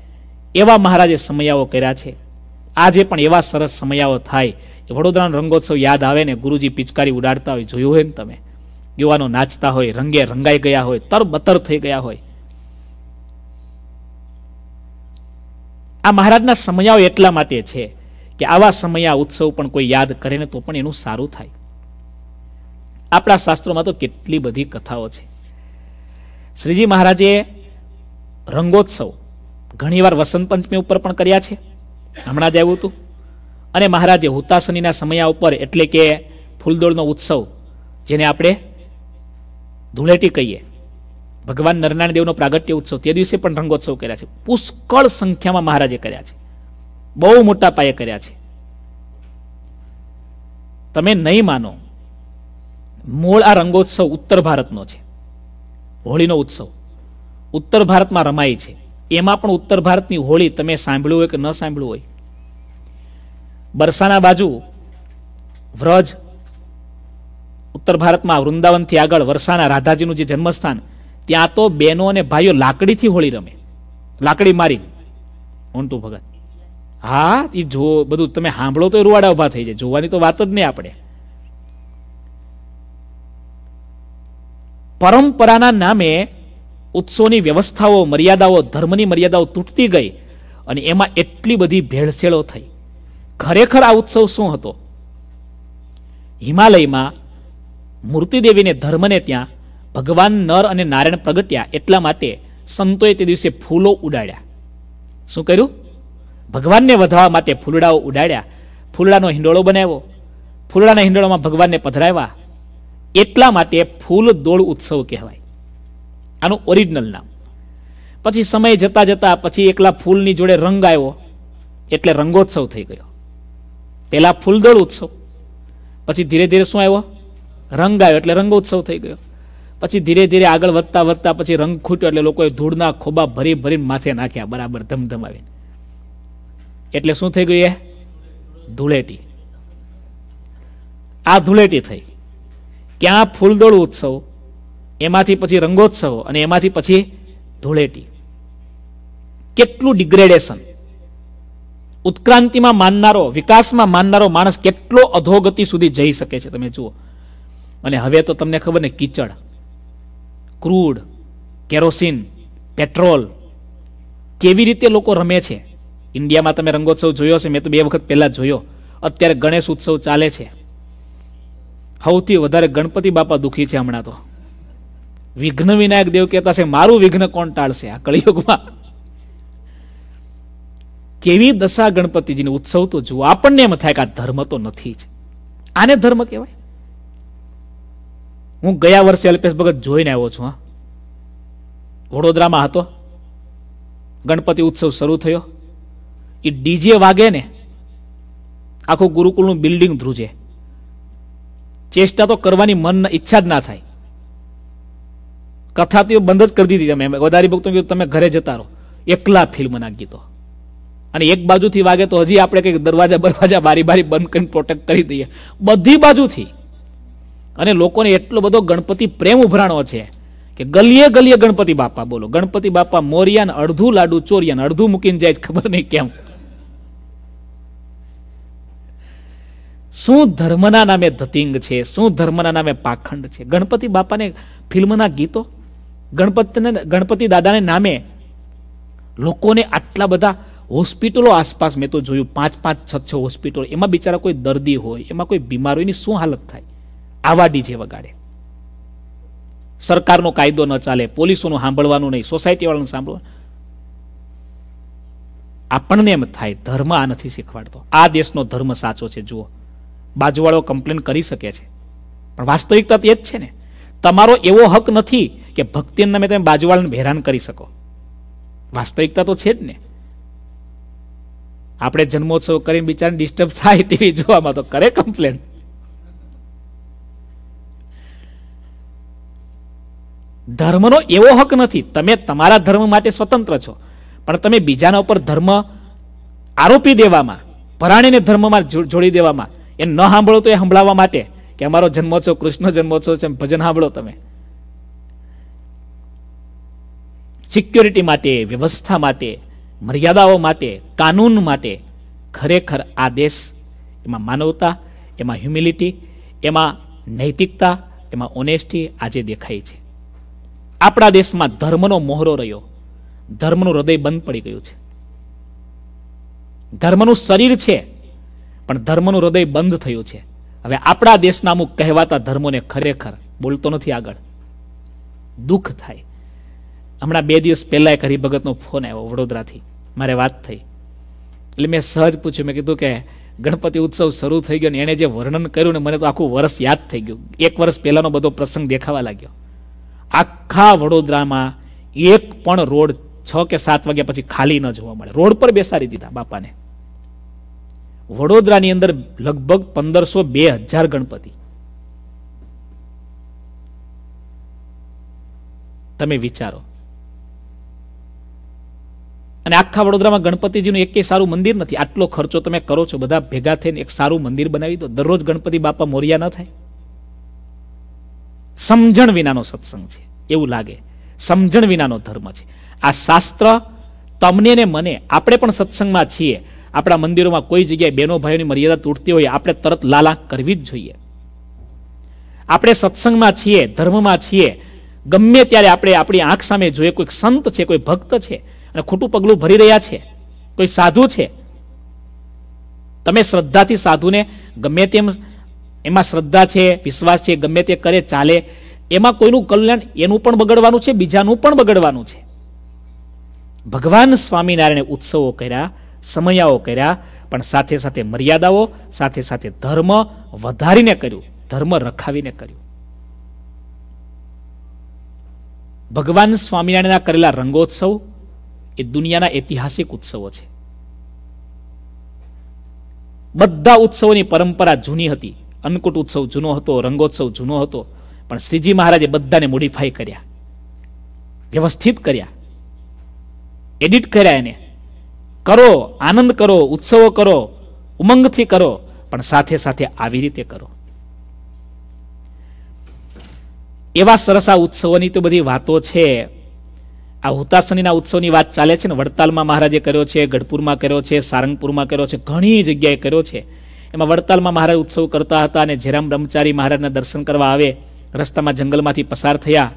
એવા મહારાજે સમયાઓ કર્યા છે આજે પણ એવા સરસ સમયાઓ થાય વડોદરાનો રંગોત્સવ યાદ આવે ને ગુરુજી પિચકારી ઉડાડતા હોય જોયું હોય ને તમે યુવાનો નાચતા હોય રંગે રંગાઈ ગયા હોય તરબતર થઈ ગયા હોય આ મહારાજના સમયાઓ એટલા માટે છે કે આવા સમયા ઉત્સવ પણ કોઈ યાદ કરે ને તો પણ એનું સારું થાય આપણા શાસ્ત્રોમાં તો કેટલી બધી કથાઓ છે શ્રીજી મહારાજે રંગોત્સવ ઘણીવાર વસંત પંચમી ઉપર પણ કર્યા છે હમણાં જ આવ્યું હતું અને મહારાજે હુતાસનીના સમયા ઉપર એટલે કે ફૂલદોળનો ઉત્સવ જેને આપણે ધૂળેટી કહીએ ભગવાન નરનારાયણ દેવનો પ્રાગટ્ય ઉત્સવ તે દિવસે પણ રંગોત્સવ કર્યા છે પુષ્કળ સંખ્યામાં મહારાજે કર્યા છે બહુ મોટા પાયે કર્યા છે તમે નહીં માનો મૂળ આ રંગોત્સવ ઉત્તર ભારતનો છે હોળીનો ઉત્સવ ઉત્તર ભારતમાં રમાય છે એમાં પણ ઉત્તર ભારતની હોળી તમે સાંભળ્યું હોય કે ન સાંભળ્યું હોય બરસાના બાજુ વ્રજ ઉત્તર ભારતમાં વૃંદાવનથી આગળ વરસાના રાધાજીનું જે જન્મસ્થાન ત્યાં તો બહેનો અને ભાઈઓ લાકડીથી હોળી રમે લાકડી મારી ઓનતું ભગત હા એ જો બધું તમે સાંભળો તો રૂવાડા ઉભા થઈ જાય જોવાની તો વાત જ નહીં આપણે પરંપરાના નામે ઉત્સવની વ્યવસ્થાઓ મર્યાદાઓ ધર્મની મર્યાદાઓ તૂટતી ગઈ અને એમાં એટલી બધી ભેળસેળો થઈ ખરેખર આ ઉત્સવ શું હતો હિમાલયમાં મૂર્તિદેવીને ધર્મને ત્યાં ભગવાન નર અને નારાયણ પ્રગટ્યા એટલા માટે સંતોએ તે દિવસે ફૂલો ઉડાડ્યા શું કર્યું ભગવાનને વધવા માટે ફૂલડાઓ ઉડાડ્યા ફૂલડાનો હિંડોળો બનાવ્યો ફૂલડાના હિંડોળામાં ભગવાનને પધરાવ્યા એટલા માટે ફૂલ દોડ ઉત્સવ કહેવાય આનું ઓરિજિનલ નામ પછી સમય જતાં જતાં પછી એકલા ફૂલની જોડે રંગ આવ્યો એટલે રંગોત્સવ થઈ ગયો પહેલાં ફૂલદળ ઉત્સવ પછી ધીરે ધીરે શું આવ્યો રંગ આવ્યો એટલે રંગોત્સવ થઈ ગયો પછી ધીરે ધીરે આગળ વધતા વધતા પછી રંગ ખૂટ્યો એટલે લોકોએ ધૂળના ખોબા ભરી ભરીને માથે નાખ્યા બરાબર ધમધમાવીને એટલે શું થઈ ગયું એ ધૂળેટી આ ધૂળેટી થઈ ક્યાં ફૂલદોળ ઉત્સવ એમાંથી પછી રંગોત્સવ અને એમાંથી પછી ધૂળેટી કેટલું ડિગ્રેડેશન ઉત્ક્રાંતિમાં માનનારો વિકાસમાં માનનારો માણસ કેટલો અધોગતિ સુધી જઈ શકે છે તમે જુઓ અને હવે તો તમને ખબર ને કીચડ ક્રૂડ કેરોસીન પેટ્રોલ કેવી રીતે લોકો રમે છે ઇન્ડિયામાં તમે રંગોત્સવ જોયો છે મેં તો બે વખત પહેલાં જોયો અત્યારે ગણેશ ઉત્સવ ચાલે છે સૌથી વધારે ગણપતિ બાપા દુઃખી છે હમણાં તો વિઘ્ન વિનાયક દેવ કહેતા છે મારું વિઘ્ન કોણ ટાળશે આ કળિયુગમાં કેવી દશા ગણપતિજીને ઉત્સવ તો જુઓ આપણને એમ થાય કે આ ધર્મ તો નથી જ આને ધર્મ કહેવાય હું ગયા વર્ષે અલ્પેશ ભગત જોઈને આવ્યો છું હા વડોદરામાં હતો ગણપતિ ઉત્સવ શરૂ થયો એ ડીજે વાગે ને આખું ગુરુકુલનું બિલ્ડિંગ ધ્રુજે ચેષ્ટા તો કરવાની મન ઈચ્છા જ ના થાય કથા તો બંધ જ કરી દીધી તમે વધારે ભક્તો કીધું તમે ઘરે જતા રહો એકલા ફિલ્મના ગીતો અને એક બાજુથી વાગે તો હજી આપણે કંઈક દરવાજા બરવાજા બારી બારી બંધ કરીને પ્રોટેક્ટ કરી દઈએ બધી બાજુથી અને લોકોને એટલો બધો ગણપતિ પ્રેમ ઉભરાણો છે કે ગલીએ ગલીએ ગણપતિ બાપા બોલો ગણપતિ બાપા મોરિયાન અડધું લાડુ ચોરિયાન અડધું મૂકીને જાય ખબર નહીં કેમ શું ધર્મના નામે ધતિંગ છે શું ધર્મના નામે પાખંડ છે ગણપતિ બાપાને ફિલ્મના ગીતો ગણપતને ગણપતિ દાદાને નામે લોકોને આટલા બધા હોસ્પિટલો આસપાસ મેં તો જોયું પાંચ પાંચ છ છ હોસ્પિટલ એમાં બિચારા કોઈ દર્દી હોય એમાં કોઈ બીમારીની શું હાલત થાય આવાડી જે વગાડે સરકારનો કાયદો ન ચાલે પોલીસોનું સાંભળવાનું નહીં સોસાયટીવાળાનું સાંભળવાનું આપણને એમ થાય ધર્મ આ નથી શીખવાડતો આ દેશનો ધર્મ સાચો છે જુઓ બાજુવાળો કમ્પ્લેન કરી શકે છે પણ વાસ્તવિકતા તો એ જ છે ને તમારો એવો હક નથી કે ભક્તિને નામે તમે બાજુવાળાને હેરાન કરી શકો વાસ્તવિકતા તો છે જ ને આપણે જન્મોત્સવ કરીને બિચારાને ડિસ્ટર્બ થાય ટીવી જોવામાં તો કરે કમ્પ્લેન ધર્મનો એવો હક નથી તમે તમારા ધર્મ માટે સ્વતંત્ર છો પણ તમે બીજાના ઉપર ધર્મ આરોપી દેવામાં પરાણીને ધર્મમાં જોડી દેવામાં એ ન સાંભળો તો એ સંભળાવવા માટે કે અમારો જન્મોત્સવ કૃષ્ણ જન્મોત્સવ છે ભજન સાંભળો તમે સિક્યોરિટી માટે વ્યવસ્થા માટે મર્યાદાઓ માટે કાનૂન માટે ખરેખર આ દેશ એમાં માનવતા એમાં હ્યુમિલિટી એમાં નૈતિકતા તેમાં ઓનેસ્ટી આજે દેખાય છે આપણા દેશમાં ધર્મનો મોહરો રહ્યો ધર્મનું હૃદય બંધ પડી ગયું છે ધર્મનું શરીર છે પણ ધર્મનું હૃદય બંધ થયું છે હવે આપણા દેશના અમુક કહેવાતા ધર્મોને ખરેખર બોલતો નથી આગળ દુઃખ થાય હમણાં બે દિવસ પહેલાં એક હરિભગતનો ફોન આવ્યો વડોદરાથી મારે વાત થઈ એટલે મેં સહજ પૂછ્યું મેં કીધું કે ગણપતિ ઉત્સવ શરૂ થઈ ગયો ને એણે જે વર્ણન કર્યું ને મને તો આખું વર્ષ યાદ થઈ ગયું એક વર્ષ પહેલાંનો બધો પ્રસંગ દેખાવા લાગ્યો આખા વડોદરામાં એક પણ રોડ છ કે સાત વાગ્યા પછી ખાલી ન જોવા મળે રોડ પર બેસાડી દીધા બાપાને વડોદરાની અંદર લગભગ પંદરસો બે હજાર ગણપતિ તમે વિચારો અને આખા વડોદરામાં ગણપતિજીનું એક સારું મંદિર નથી આટલો ખર્ચો તમે કરો છો બધા ભેગા થઈને એક સારું મંદિર બનાવી દો દરરોજ ગણપતિ બાપા મોરિયા ન થાય સમજણ વિનાનો સત્સંગ છે એવું લાગે સમજણ વિનાનો ધર્મ છે આ શાસ્ત્ર તમને ને મને આપણે પણ સત્સંગમાં છીએ આપણા મંદિરોમાં કોઈ જગ્યાએ બહેનો ભાઈઓની મર્યાદા તૂટતી હોય આપણે તરત લાલા કરવી જ જોઈએ આપણે સત્સંગમાં છીએ ધર્મમાં છીએ ગમે ત્યારે આપણે આપણી આંખ સામે જોઈએ કોઈ સંત છે કોઈ ભક્ત છે અને ખોટું પગલું ભરી રહ્યા છે કોઈ સાધુ છે તમે શ્રદ્ધાથી સાધુને ગમે તેમ એમાં શ્રદ્ધા છે વિશ્વાસ છે ગમે તે કરે ચાલે એમાં કોઈનું કલ્યાણ એનું પણ બગડવાનું છે બીજાનું પણ બગડવાનું છે ભગવાન સ્વામિનારાયણે ઉત્સવો કર્યા સમયાઓ કર્યા પણ સાથે સાથે મર્યાદાઓ સાથે સાથે ધર્મ વધારીને કર્યું ધર્મ રખાવીને કર્યું ભગવાન સ્વામિનારાયણના કરેલા રંગોત્સવ એ દુનિયાના ઐતિહાસિક ઉત્સવો છે બધા ઉત્સવોની પરંપરા જૂની હતી અન્નકૂટ ઉત્સવ જૂનો હતો રંગોત્સવ જૂનો હતો પણ શ્રીજી મહારાજે બધાને મોડિફાઈ કર્યા વ્યવસ્થિત કર્યા એડિટ કર્યા એને કરો આનંદ કરો ઉત્સવો કરો ઉમંગથી કરો પણ સાથે સાથે આવી રીતે કરો એવા સરસ આ ઉત્સવોની તો બધી વાતો છે આ હુતાસનીના ઉત્સવની વાત ચાલે છે ને વડતાલમાં મહારાજે કર્યો છે ગઢપુરમાં કર્યો છે સારંગપુરમાં કર્યો છે ઘણી જગ્યાએ કર્યો છે એમાં વડતાલમાં મહારાજ ઉત્સવ કરતા હતા અને જેરામ બ્રહ્મચારી મહારાજના દર્શન કરવા આવે રસ્તામાં જંગલમાંથી પસાર થયા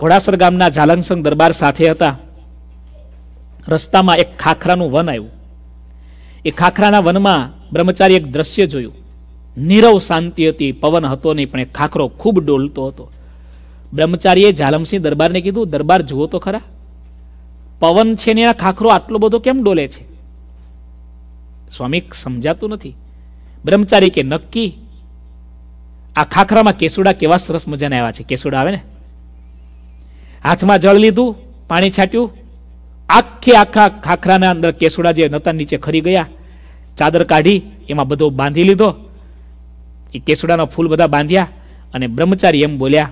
ઘોડાસર ગામના જાલંગસંગ દરબાર સાથે હતા રસ્તામાં એક ખાખરાનું વન આવ્યું એ ખાખરાના વનમાં બ્રહ્મચારી એક દ્રશ્ય જોયું નીરવ શાંતિ હતી પવન હતો નહીં પણ એ ખાખરો ખૂબ ડોલતો હતો બ્રહ્મચારીએ ઝાલમસિંહ દરબારને કીધું દરબાર જુઓ તો ખરા પવન છે ને આ ખાખરો આટલો બધો કેમ ડોલે છે સ્વામી સમજાતું નથી બ્રહ્મચારી કે નક્કી આ ખાખરામાં કેસુડા કેવા સરસ મજાના આવ્યા છે કેસુડા આવે ને હાથમાં જળ લીધું પાણી છાટ્યું આખે આખા ખાખરાના અંદર કેસુડા જે નતા નીચે ખરી ગયા ચાદર કાઢી એમાં બધો બાંધી લીધો એ કેસુડાના ફૂલ બધા બાંધ્યા અને બ્રહ્મચારી એમ બોલ્યા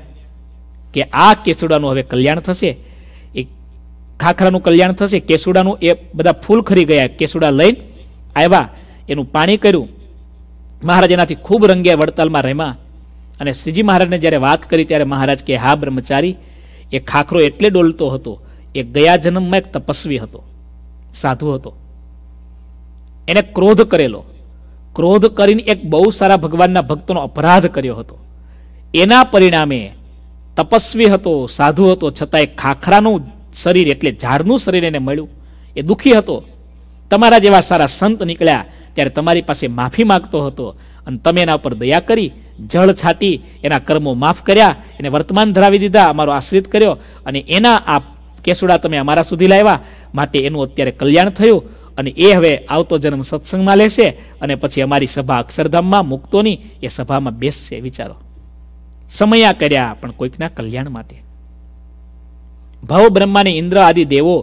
કે આ કેસુડાનું હવે કલ્યાણ થશે એ ખાખરાનું કલ્યાણ થશે કેસુડાનું એ બધા ફૂલ ખરી ગયા કેસુડા લઈ આવ્યા એનું પાણી કર્યું મહારાજ એનાથી ખૂબ રંગ્યા વડતાલમાં રહેમાં અને શ્રીજી મહારાજને જ્યારે વાત કરી ત્યારે મહારાજ કે હા બ્રહ્મચારી એ ખાખરો એટલે ડોલતો હતો એ ગયા જન્મમાં એક તપસ્વી હતો સાધુ હતો એને ક્રોધ કરેલો ક્રોધ કરીને એક બહુ સારા ભગવાનના ભક્તોનો અપરાધ કર્યો હતો એના પરિણામે તપસ્વી હતો સાધુ હતો છતાં એ ખાખરાનું શરીર એટલે ઝાડનું શરીર એને મળ્યું એ દુઃખી હતો તમારા જેવા સારા સંત નીકળ્યા ત્યારે તમારી પાસે માફી માગતો હતો અને તમે એના ઉપર દયા કરી જળ છાટી એના કર્મો માફ કર્યા એને વર્તમાન ધરાવી દીધા અમારો આશ્રિત કર્યો અને એના આ કેસુડા તમે અમારા સુધી લાવ્યા માટે એનું અત્યારે કલ્યાણ થયું અને એ હવે આવતો જન્મ સત્સંગમાં લેશે અને પછી અમારી સભા અક્ષરધામમાં મુક્તોની એ સભામાં બેસશે વિચારો સમયા કર્યા પણ કોઈકના કલ્યાણ માટે ભવ બ્રહ્માને ઇન્દ્ર આદિ દેવો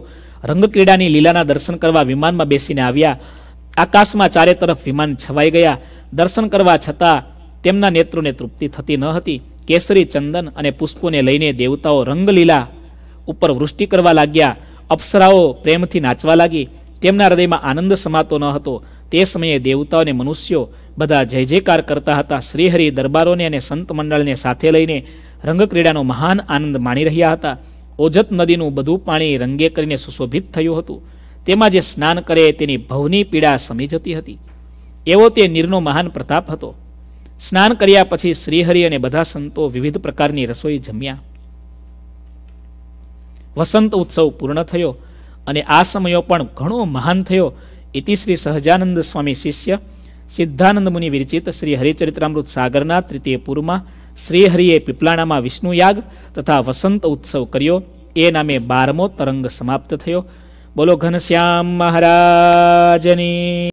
રંગક્રીડાની લીલાના દર્શન કરવા વિમાનમાં બેસીને આવ્યા આકાશમાં ચારે તરફ વિમાન છવાઈ ગયા દર્શન કરવા છતાં તેમના નેત્રોને તૃપ્તિ થતી ન હતી કેસરી ચંદન અને પુષ્પોને લઈને દેવતાઓ રંગલીલા ઉપર વૃષ્ટિ કરવા લાગ્યા અપ્સરાઓ પ્રેમથી નાચવા લાગી તેમના હૃદયમાં આનંદ સમાતો ન હતો તે સમયે દેવતાઓ અને મનુષ્યો બધા જય જયકાર કરતા હતા શ્રીહરિ દરબારોને અને સંત મંડળને સાથે લઈને રંગક્રીડાનો મહાન આનંદ માણી રહ્યા હતા ઓજત નદીનું બધું પાણી રંગે કરીને સુશોભિત થયું હતું તેમાં જે સ્નાન કરે તેની ભવની પીડા સમી જતી હતી એવો તે નીરનો મહાન પ્રતાપ હતો સ્નાન કર્યા પછી શ્રીહરિ અને બધા સંતો વિવિધ પ્રકારની રસોઈ જમ્યા વસંત ઉત્સવ પૂર્ણ થયો અને આ સમયો પણ ઘણો મહાન થયો શ્રી સહજાનંદ સ્વામી શિષ્ય સિદ્ધાનંદ મુનિ વિરચિત શ્રી હરિચરિત્રામૃત સાગરના તૃતીય પૂરમાં શ્રીહરિએ પીપલાણામાં વિષ્ણુયાગ તથા વસંત ઉત્સવ કર્યો એ નામે બારમો તરંગ સમાપ્ત થયો બોલો ઘનશ્યામ મહારાજની